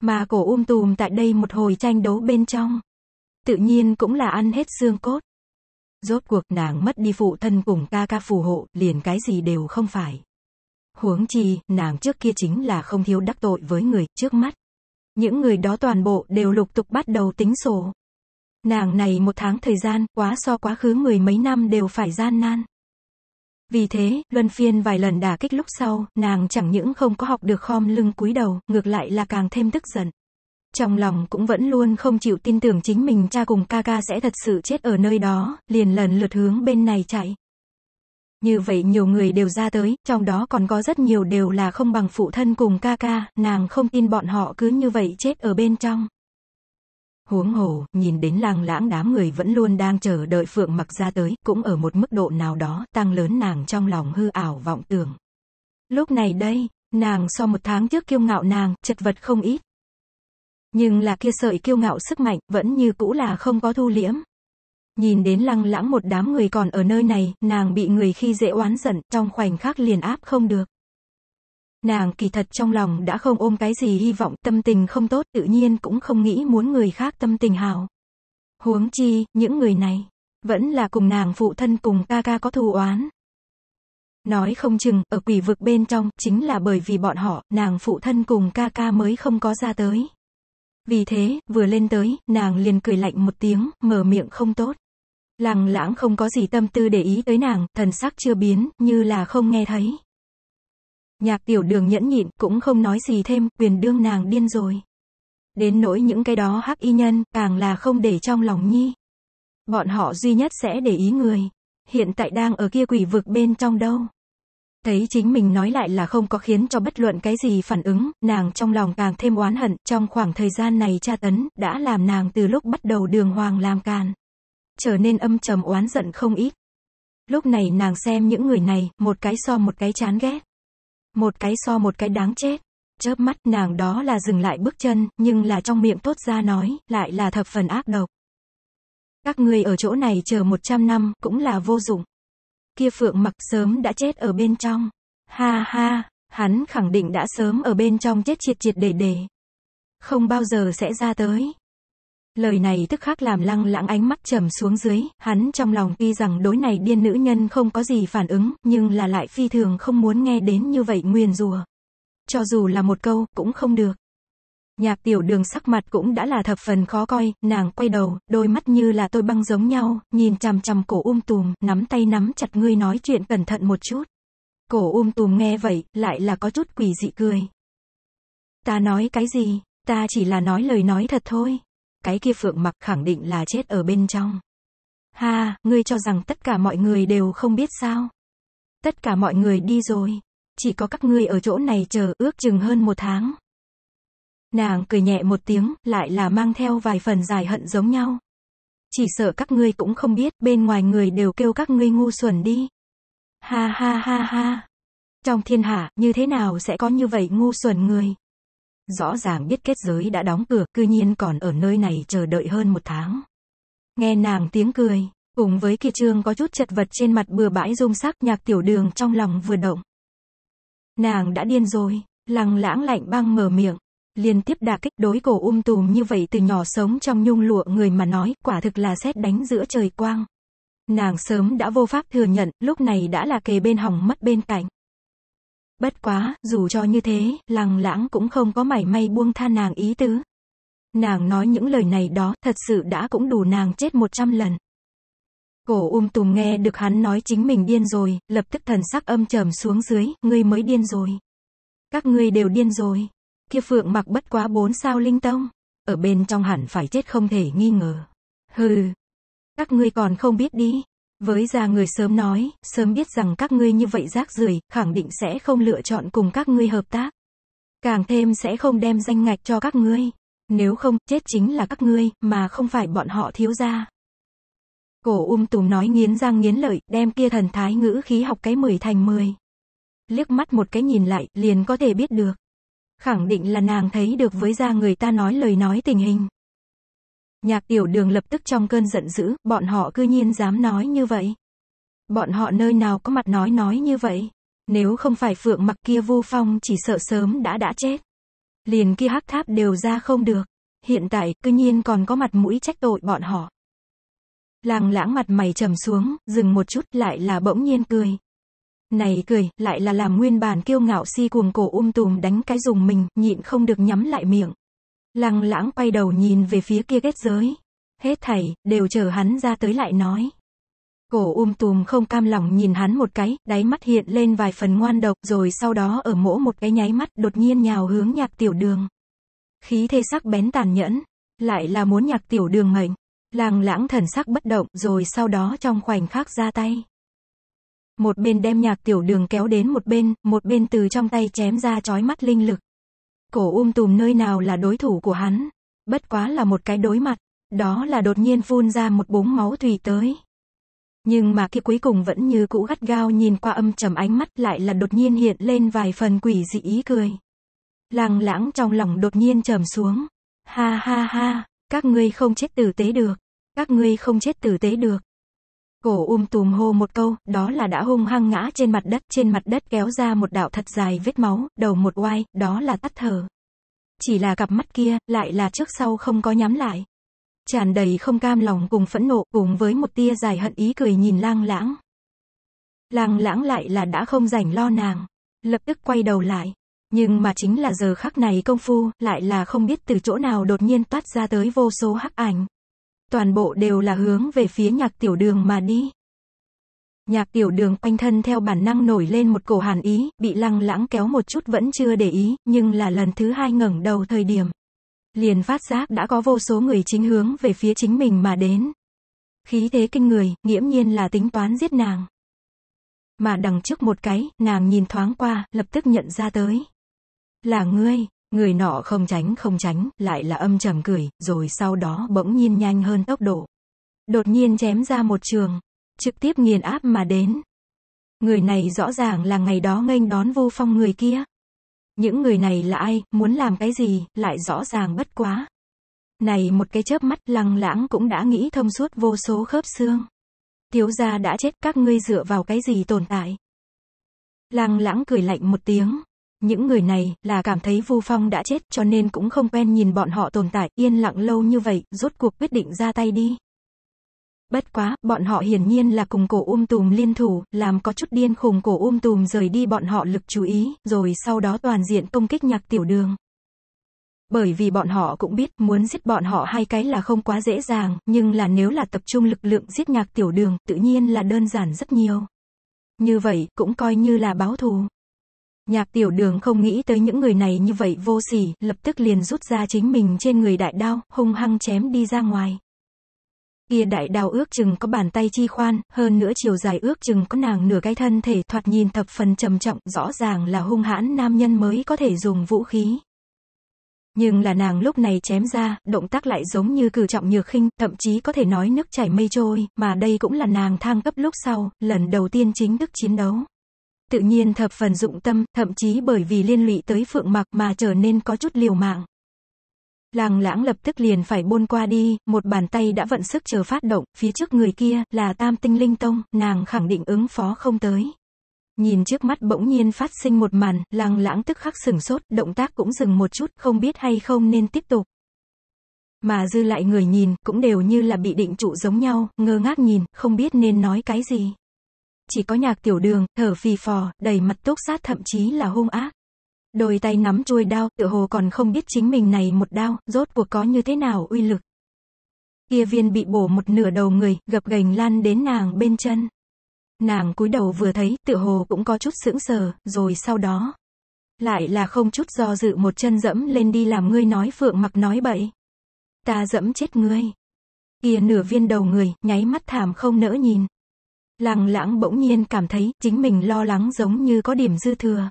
Mà cổ um tùm tại đây một hồi tranh đấu bên trong. Tự nhiên cũng là ăn hết xương cốt. Rốt cuộc nàng mất đi phụ thân cùng ca ca phù hộ, liền cái gì đều không phải. Huống chi, nàng trước kia chính là không thiếu đắc tội với người trước mắt. Những người đó toàn bộ đều lục tục bắt đầu tính sổ. Nàng này một tháng thời gian, quá so quá khứ mười mấy năm đều phải gian nan. Vì thế, luân phiên vài lần đả kích lúc sau, nàng chẳng những không có học được khom lưng cúi đầu, ngược lại là càng thêm tức giận. Trong lòng cũng vẫn luôn không chịu tin tưởng chính mình cha cùng ca ca sẽ thật sự chết ở nơi đó, liền lần lượt hướng bên này chạy. Như vậy nhiều người đều ra tới, trong đó còn có rất nhiều đều là không bằng phụ thân cùng ca ca, nàng không tin bọn họ cứ như vậy chết ở bên trong. Huống hồ, nhìn đến làng lãng đám người vẫn luôn đang chờ đợi Phượng mặc ra tới, cũng ở một mức độ nào đó, tăng lớn nàng trong lòng hư ảo vọng tưởng. Lúc này đây, nàng so một tháng trước kiêu ngạo nàng, chật vật không ít, nhưng là kia sợi kiêu ngạo sức mạnh, vẫn như cũ là không có thu liễm. Nhìn đến lăng lãng một đám người còn ở nơi này, nàng bị người khi dễ oán giận, trong khoảnh khắc liền áp không được. Nàng kỳ thật trong lòng đã không ôm cái gì hy vọng, tâm tình không tốt, tự nhiên cũng không nghĩ muốn người khác tâm tình hào. Huống chi, những người này, vẫn là cùng nàng phụ thân cùng ca ca có thù oán. Nói không chừng, ở quỷ vực bên trong, chính là bởi vì bọn họ, nàng phụ thân cùng ca ca mới không có ra tới. Vì thế, vừa lên tới, nàng liền cười lạnh một tiếng, mở miệng không tốt. Lằng lãng không có gì tâm tư để ý tới nàng, thần sắc chưa biến, như là không nghe thấy. Nhạc tiểu đường nhẫn nhịn, cũng không nói gì thêm, quyền đương nàng điên rồi. Đến nỗi những cái đó hắc y nhân, càng là không để trong lòng nhi. Bọn họ duy nhất sẽ để ý người. Hiện tại đang ở kia quỷ vực bên trong đâu. Thấy chính mình nói lại là không có khiến cho bất luận cái gì phản ứng, nàng trong lòng càng thêm oán hận, trong khoảng thời gian này cha tấn, đã làm nàng từ lúc bắt đầu đường hoàng làm càn. Trở nên âm trầm oán giận không ít. Lúc này nàng xem những người này, một cái so một cái chán ghét. Một cái so một cái đáng chết. Chớp mắt nàng đó là dừng lại bước chân, nhưng là trong miệng tốt ra nói, lại là thập phần ác độc. Các ngươi ở chỗ này chờ 100 năm, cũng là vô dụng kia phượng mặc sớm đã chết ở bên trong. Ha ha, hắn khẳng định đã sớm ở bên trong chết triệt triệt để để. Không bao giờ sẽ ra tới. Lời này tức khắc làm lăng lãng ánh mắt trầm xuống dưới, hắn trong lòng tuy rằng đối này điên nữ nhân không có gì phản ứng, nhưng là lại phi thường không muốn nghe đến như vậy nguyền rùa. Cho dù là một câu, cũng không được. Nhạc tiểu đường sắc mặt cũng đã là thập phần khó coi, nàng quay đầu, đôi mắt như là tôi băng giống nhau, nhìn chằm chằm cổ um tùm, nắm tay nắm chặt ngươi nói chuyện cẩn thận một chút. Cổ um tùm nghe vậy, lại là có chút quỷ dị cười. Ta nói cái gì, ta chỉ là nói lời nói thật thôi. Cái kia phượng mặc khẳng định là chết ở bên trong. Ha, ngươi cho rằng tất cả mọi người đều không biết sao. Tất cả mọi người đi rồi. Chỉ có các ngươi ở chỗ này chờ ước chừng hơn một tháng, Nàng cười nhẹ một tiếng, lại là mang theo vài phần giải hận giống nhau. Chỉ sợ các ngươi cũng không biết, bên ngoài người đều kêu các ngươi ngu xuẩn đi. Ha ha ha ha. Trong thiên hạ, như thế nào sẽ có như vậy ngu xuẩn người? Rõ ràng biết kết giới đã đóng cửa, cư nhiên còn ở nơi này chờ đợi hơn một tháng. Nghe nàng tiếng cười, cùng với kỳ trương có chút chật vật trên mặt bừa bãi rung sắc nhạc tiểu đường trong lòng vừa động. Nàng đã điên rồi, lăng lãng lạnh băng mở miệng liên tiếp đả kích đối cổ um tùm như vậy từ nhỏ sống trong nhung lụa người mà nói, quả thực là xét đánh giữa trời quang. Nàng sớm đã vô pháp thừa nhận, lúc này đã là kề bên hỏng mất bên cạnh. Bất quá, dù cho như thế, lằng lãng cũng không có mảy may buông tha nàng ý tứ. Nàng nói những lời này đó, thật sự đã cũng đủ nàng chết một trăm lần. Cổ um tùm nghe được hắn nói chính mình điên rồi, lập tức thần sắc âm trầm xuống dưới, ngươi mới điên rồi. Các ngươi đều điên rồi kia phượng mặc bất quá bốn sao linh tông. Ở bên trong hẳn phải chết không thể nghi ngờ. Hừ. Các ngươi còn không biết đi. Với già người sớm nói, sớm biết rằng các ngươi như vậy rác rưởi khẳng định sẽ không lựa chọn cùng các ngươi hợp tác. Càng thêm sẽ không đem danh ngạch cho các ngươi. Nếu không, chết chính là các ngươi, mà không phải bọn họ thiếu gia. Cổ um tùm nói nghiến răng nghiến lợi, đem kia thần thái ngữ khí học cái mười thành mười. Liếc mắt một cái nhìn lại, liền có thể biết được. Khẳng định là nàng thấy được với ra người ta nói lời nói tình hình. Nhạc tiểu đường lập tức trong cơn giận dữ, bọn họ cư nhiên dám nói như vậy. Bọn họ nơi nào có mặt nói nói như vậy. Nếu không phải phượng mặc kia vu phong chỉ sợ sớm đã đã chết. Liền kia hắc tháp đều ra không được. Hiện tại, cư nhiên còn có mặt mũi trách tội bọn họ. Làng lãng mặt mày trầm xuống, dừng một chút lại là bỗng nhiên cười. Này cười, lại là làm nguyên bản kiêu ngạo si cuồng cổ um tùm đánh cái dùng mình, nhịn không được nhắm lại miệng. Lăng lãng quay đầu nhìn về phía kia kết giới. Hết thảy, đều chờ hắn ra tới lại nói. Cổ um tùm không cam lòng nhìn hắn một cái, đáy mắt hiện lên vài phần ngoan độc, rồi sau đó ở mỗi một cái nháy mắt đột nhiên nhào hướng nhạc tiểu đường. Khí thê sắc bén tàn nhẫn, lại là muốn nhạc tiểu đường mệnh. Làng lãng thần sắc bất động, rồi sau đó trong khoảnh khắc ra tay một bên đem nhạc tiểu đường kéo đến một bên, một bên từ trong tay chém ra chói mắt linh lực. Cổ um tùm nơi nào là đối thủ của hắn, bất quá là một cái đối mặt, đó là đột nhiên phun ra một búng máu tùy tới. Nhưng mà kia cuối cùng vẫn như cũ gắt gao nhìn qua âm trầm ánh mắt lại là đột nhiên hiện lên vài phần quỷ dị ý cười. Làng lãng trong lòng đột nhiên trầm xuống. Ha ha ha, các ngươi không chết tử tế được. Các ngươi không chết tử tế được. Cổ um tùm hô một câu, đó là đã hung hăng ngã trên mặt đất, trên mặt đất kéo ra một đạo thật dài vết máu, đầu một oai, đó là tắt thở. Chỉ là cặp mắt kia, lại là trước sau không có nhắm lại. Tràn đầy không cam lòng cùng phẫn nộ, cùng với một tia dài hận ý cười nhìn lang lãng. Lang lãng lại là đã không rảnh lo nàng, lập tức quay đầu lại. Nhưng mà chính là giờ khắc này công phu, lại là không biết từ chỗ nào đột nhiên toát ra tới vô số hắc ảnh toàn bộ đều là hướng về phía nhạc tiểu đường mà đi. Nhạc tiểu đường quanh thân theo bản năng nổi lên một cổ hàn ý, bị lăng lãng kéo một chút vẫn chưa để ý, nhưng là lần thứ hai ngẩng đầu thời điểm. Liền phát giác đã có vô số người chính hướng về phía chính mình mà đến. Khí thế kinh người, nghiễm nhiên là tính toán giết nàng. Mà đằng trước một cái, nàng nhìn thoáng qua, lập tức nhận ra tới. Là ngươi, Người nọ không tránh không tránh, lại là âm trầm cười, rồi sau đó bỗng nhiên nhanh hơn tốc độ. Đột nhiên chém ra một trường, trực tiếp nghiền áp mà đến. Người này rõ ràng là ngày đó nghênh đón vô phong người kia. Những người này là ai, muốn làm cái gì, lại rõ ràng bất quá. Này một cái chớp mắt lăng lãng cũng đã nghĩ thông suốt vô số khớp xương. Thiếu gia đã chết các ngươi dựa vào cái gì tồn tại. Lăng lãng cười lạnh một tiếng, những người này là cảm thấy Vu Phong đã chết cho nên cũng không quen nhìn bọn họ tồn tại, yên lặng lâu như vậy, rốt cuộc quyết định ra tay đi. Bất quá, bọn họ hiển nhiên là cùng cổ um tùm liên thủ, làm có chút điên khùng cổ um tùm rời đi bọn họ lực chú ý, rồi sau đó toàn diện công kích nhạc tiểu đường. Bởi vì bọn họ cũng biết muốn giết bọn họ hai cái là không quá dễ dàng, nhưng là nếu là tập trung lực lượng giết nhạc tiểu đường, tự nhiên là đơn giản rất nhiều. Như vậy, cũng coi như là báo thù. Nhạc tiểu đường không nghĩ tới những người này như vậy vô sỉ, lập tức liền rút ra chính mình trên người đại đao, hung hăng chém đi ra ngoài. Kia đại đao ước chừng có bàn tay chi khoan, hơn nữa chiều dài ước chừng có nàng nửa cái thân thể thoạt nhìn thập phần trầm trọng, rõ ràng là hung hãn nam nhân mới có thể dùng vũ khí. Nhưng là nàng lúc này chém ra, động tác lại giống như cử trọng nhược khinh, thậm chí có thể nói nước chảy mây trôi, mà đây cũng là nàng thang cấp lúc sau, lần đầu tiên chính thức chiến đấu tự nhiên thập phần dụng tâm, thậm chí bởi vì liên lụy tới phượng mặc mà trở nên có chút liều mạng. Làng lãng lập tức liền phải buôn qua đi, một bàn tay đã vận sức chờ phát động, phía trước người kia, là tam tinh linh tông, nàng khẳng định ứng phó không tới. Nhìn trước mắt bỗng nhiên phát sinh một màn, làng lãng tức khắc sừng sốt, động tác cũng dừng một chút, không biết hay không nên tiếp tục. Mà dư lại người nhìn, cũng đều như là bị định trụ giống nhau, ngơ ngác nhìn, không biết nên nói cái gì chỉ có nhạc tiểu đường, thở phì phò, đầy mặt túc sát thậm chí là hung ác. Đôi tay nắm chuôi đao, tựa hồ còn không biết chính mình này một đao, rốt cuộc có như thế nào uy lực. Kia viên bị bổ một nửa đầu người, gập gành lan đến nàng bên chân. Nàng cúi đầu vừa thấy, tựa hồ cũng có chút sững sờ, rồi sau đó. Lại là không chút do dự một chân dẫm lên đi làm ngươi nói phượng mặc nói bậy. Ta dẫm chết ngươi. Kia nửa viên đầu người, nháy mắt thảm không nỡ nhìn, lăng lãng bỗng nhiên cảm thấy chính mình lo lắng giống như có điểm dư thừa.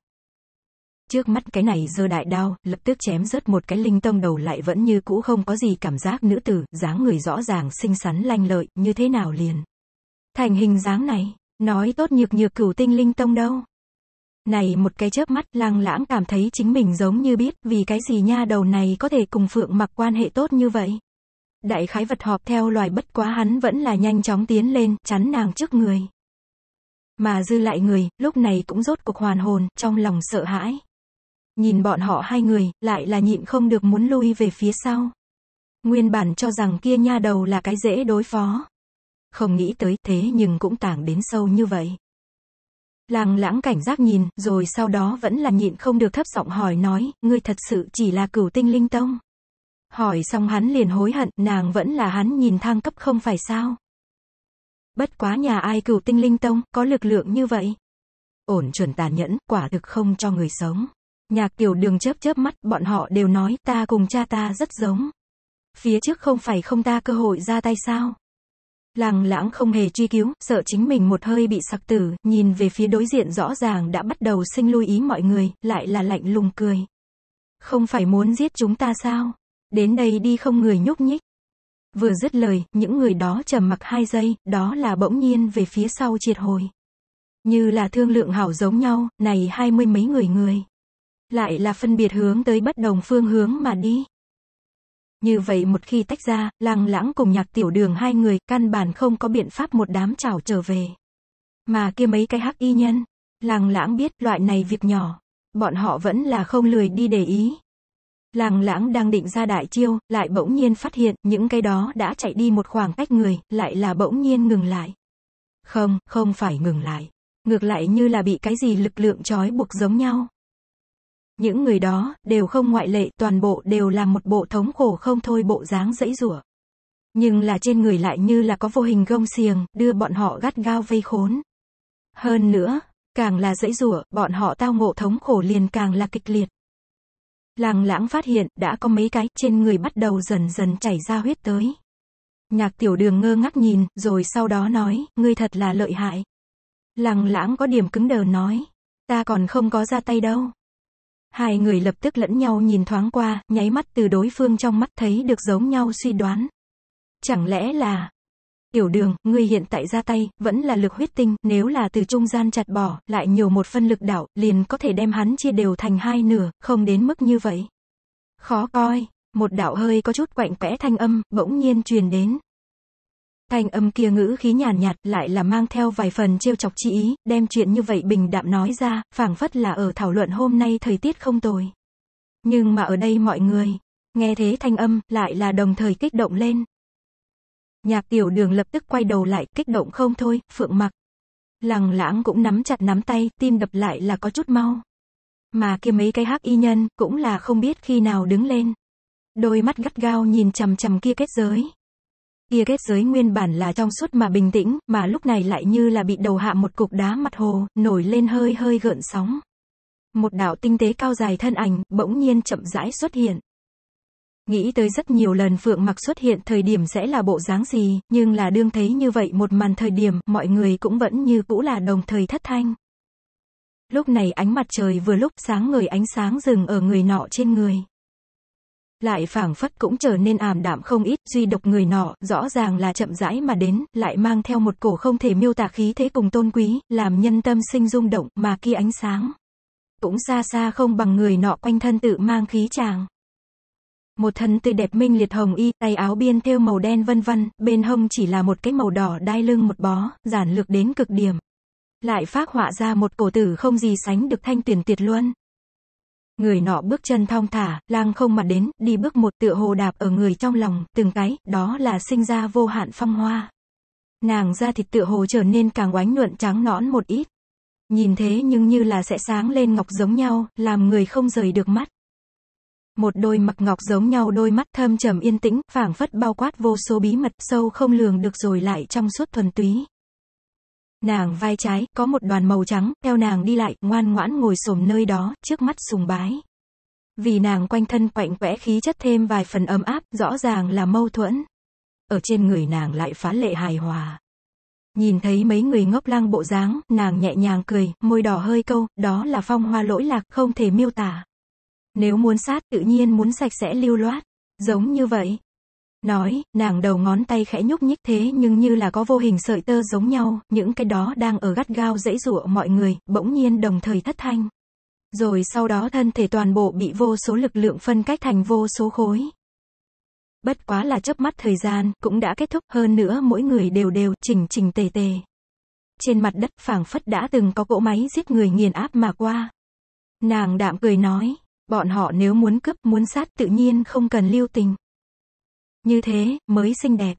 Trước mắt cái này giơ đại đao, lập tức chém rớt một cái linh tông đầu lại vẫn như cũ không có gì cảm giác nữ tử, dáng người rõ ràng xinh xắn lanh lợi, như thế nào liền. Thành hình dáng này, nói tốt nhược nhược cửu tinh linh tông đâu. Này một cái chớp mắt lăng lãng cảm thấy chính mình giống như biết vì cái gì nha đầu này có thể cùng phượng mặc quan hệ tốt như vậy. Đại khái vật họp theo loài bất quá hắn vẫn là nhanh chóng tiến lên, chắn nàng trước người. Mà dư lại người, lúc này cũng rốt cuộc hoàn hồn, trong lòng sợ hãi. Nhìn bọn họ hai người, lại là nhịn không được muốn lui về phía sau. Nguyên bản cho rằng kia nha đầu là cái dễ đối phó. Không nghĩ tới thế nhưng cũng tảng đến sâu như vậy. Làng lãng cảnh giác nhìn, rồi sau đó vẫn là nhịn không được thấp giọng hỏi nói, ngươi thật sự chỉ là cửu tinh linh tông. Hỏi xong hắn liền hối hận, nàng vẫn là hắn nhìn thăng cấp không phải sao. Bất quá nhà ai cửu tinh linh tông, có lực lượng như vậy. Ổn chuẩn tàn nhẫn, quả thực không cho người sống. Nhạc tiểu đường chớp chớp mắt, bọn họ đều nói ta cùng cha ta rất giống. Phía trước không phải không ta cơ hội ra tay sao. Làng lãng không hề truy cứu, sợ chính mình một hơi bị sặc tử, nhìn về phía đối diện rõ ràng đã bắt đầu sinh lưu ý mọi người, lại là lạnh lùng cười. Không phải muốn giết chúng ta sao? Đến đây đi không người nhúc nhích. Vừa dứt lời, những người đó trầm mặc hai giây, đó là bỗng nhiên về phía sau triệt hồi. Như là thương lượng hảo giống nhau, này hai mươi mấy người người. Lại là phân biệt hướng tới bất đồng phương hướng mà đi. Như vậy một khi tách ra, lang lãng cùng nhạc tiểu đường hai người, căn bản không có biện pháp một đám chảo trở về. Mà kia mấy cái hắc y nhân, lang lãng biết loại này việc nhỏ. Bọn họ vẫn là không lười đi để ý, Làng lãng đang định ra đại chiêu, lại bỗng nhiên phát hiện, những cái đó đã chạy đi một khoảng cách người, lại là bỗng nhiên ngừng lại. Không, không phải ngừng lại. Ngược lại như là bị cái gì lực lượng trói buộc giống nhau. Những người đó, đều không ngoại lệ, toàn bộ đều là một bộ thống khổ không thôi bộ dáng dẫy rủa. Nhưng là trên người lại như là có vô hình gông xiềng, đưa bọn họ gắt gao vây khốn. Hơn nữa, càng là dẫy rủa, bọn họ tao ngộ thống khổ liền càng là kịch liệt. Làng lãng phát hiện đã có mấy cái trên người bắt đầu dần dần chảy ra huyết tới. Nhạc tiểu đường ngơ ngác nhìn, rồi sau đó nói, ngươi thật là lợi hại. Làng lãng có điểm cứng đờ nói, ta còn không có ra tay đâu. Hai người lập tức lẫn nhau nhìn thoáng qua, nháy mắt từ đối phương trong mắt thấy được giống nhau suy đoán. Chẳng lẽ là, Tiểu đường, ngươi hiện tại ra tay, vẫn là lực huyết tinh, nếu là từ trung gian chặt bỏ, lại nhiều một phân lực đảo, liền có thể đem hắn chia đều thành hai nửa, không đến mức như vậy. Khó coi, một đảo hơi có chút quạnh quẽ thanh âm, bỗng nhiên truyền đến. Thanh âm kia ngữ khí nhàn nhạt, lại là mang theo vài phần trêu chọc chi ý, đem chuyện như vậy bình đạm nói ra, phảng phất là ở thảo luận hôm nay thời tiết không tồi. Nhưng mà ở đây mọi người, nghe thế thanh âm, lại là đồng thời kích động lên, Nhạc tiểu đường lập tức quay đầu lại, kích động không thôi, phượng mặc. Lằng lãng cũng nắm chặt nắm tay, tim đập lại là có chút mau. Mà kia mấy cái hắc y nhân, cũng là không biết khi nào đứng lên. Đôi mắt gắt gao nhìn chằm chằm kia kết giới. Kia kết giới nguyên bản là trong suốt mà bình tĩnh, mà lúc này lại như là bị đầu hạ một cục đá mặt hồ, nổi lên hơi hơi gợn sóng. Một đạo tinh tế cao dài thân ảnh, bỗng nhiên chậm rãi xuất hiện. Nghĩ tới rất nhiều lần Phượng Mặc xuất hiện thời điểm sẽ là bộ dáng gì, nhưng là đương thấy như vậy một màn thời điểm, mọi người cũng vẫn như cũ là đồng thời thất thanh. Lúc này ánh mặt trời vừa lúc sáng người ánh sáng dừng ở người nọ trên người. Lại phảng phất cũng trở nên ảm đạm không ít, duy độc người nọ, rõ ràng là chậm rãi mà đến, lại mang theo một cổ không thể miêu tả khí thế cùng tôn quý, làm nhân tâm sinh rung động, mà kia ánh sáng. Cũng xa xa không bằng người nọ quanh thân tự mang khí chàng một thân tươi đẹp minh liệt hồng y, tay áo biên thêu màu đen vân vân, bên hông chỉ là một cái màu đỏ đai lưng một bó, giản lược đến cực điểm. Lại phát họa ra một cổ tử không gì sánh được thanh tuyển tuyệt luân. Người nọ bước chân thong thả, lang không mặt đến, đi bước một tựa hồ đạp ở người trong lòng, từng cái, đó là sinh ra vô hạn phong hoa. Nàng da thịt tựa hồ trở nên càng oánh nhuận trắng nõn một ít. Nhìn thế nhưng như là sẽ sáng lên ngọc giống nhau, làm người không rời được mắt một đôi mặt ngọc giống nhau đôi mắt thâm trầm yên tĩnh, phảng phất bao quát vô số bí mật sâu không lường được rồi lại trong suốt thuần túy. Nàng vai trái, có một đoàn màu trắng, theo nàng đi lại, ngoan ngoãn ngồi xổm nơi đó, trước mắt sùng bái. Vì nàng quanh thân quạnh quẽ khí chất thêm vài phần ấm áp, rõ ràng là mâu thuẫn. Ở trên người nàng lại phá lệ hài hòa. Nhìn thấy mấy người ngốc lăng bộ dáng, nàng nhẹ nhàng cười, môi đỏ hơi câu, đó là phong hoa lỗi lạc, không thể miêu tả. Nếu muốn sát tự nhiên muốn sạch sẽ lưu loát. Giống như vậy. Nói, nàng đầu ngón tay khẽ nhúc nhích thế nhưng như là có vô hình sợi tơ giống nhau, những cái đó đang ở gắt gao dãy rụa mọi người, bỗng nhiên đồng thời thất thanh. Rồi sau đó thân thể toàn bộ bị vô số lực lượng phân cách thành vô số khối. Bất quá là chớp mắt thời gian, cũng đã kết thúc hơn nữa mỗi người đều đều, chỉnh chỉnh tề tề. Trên mặt đất phảng phất đã từng có cỗ máy giết người nghiền áp mà qua. Nàng đạm cười nói, Bọn họ nếu muốn cướp, muốn sát tự nhiên không cần lưu tình. Như thế, mới xinh đẹp.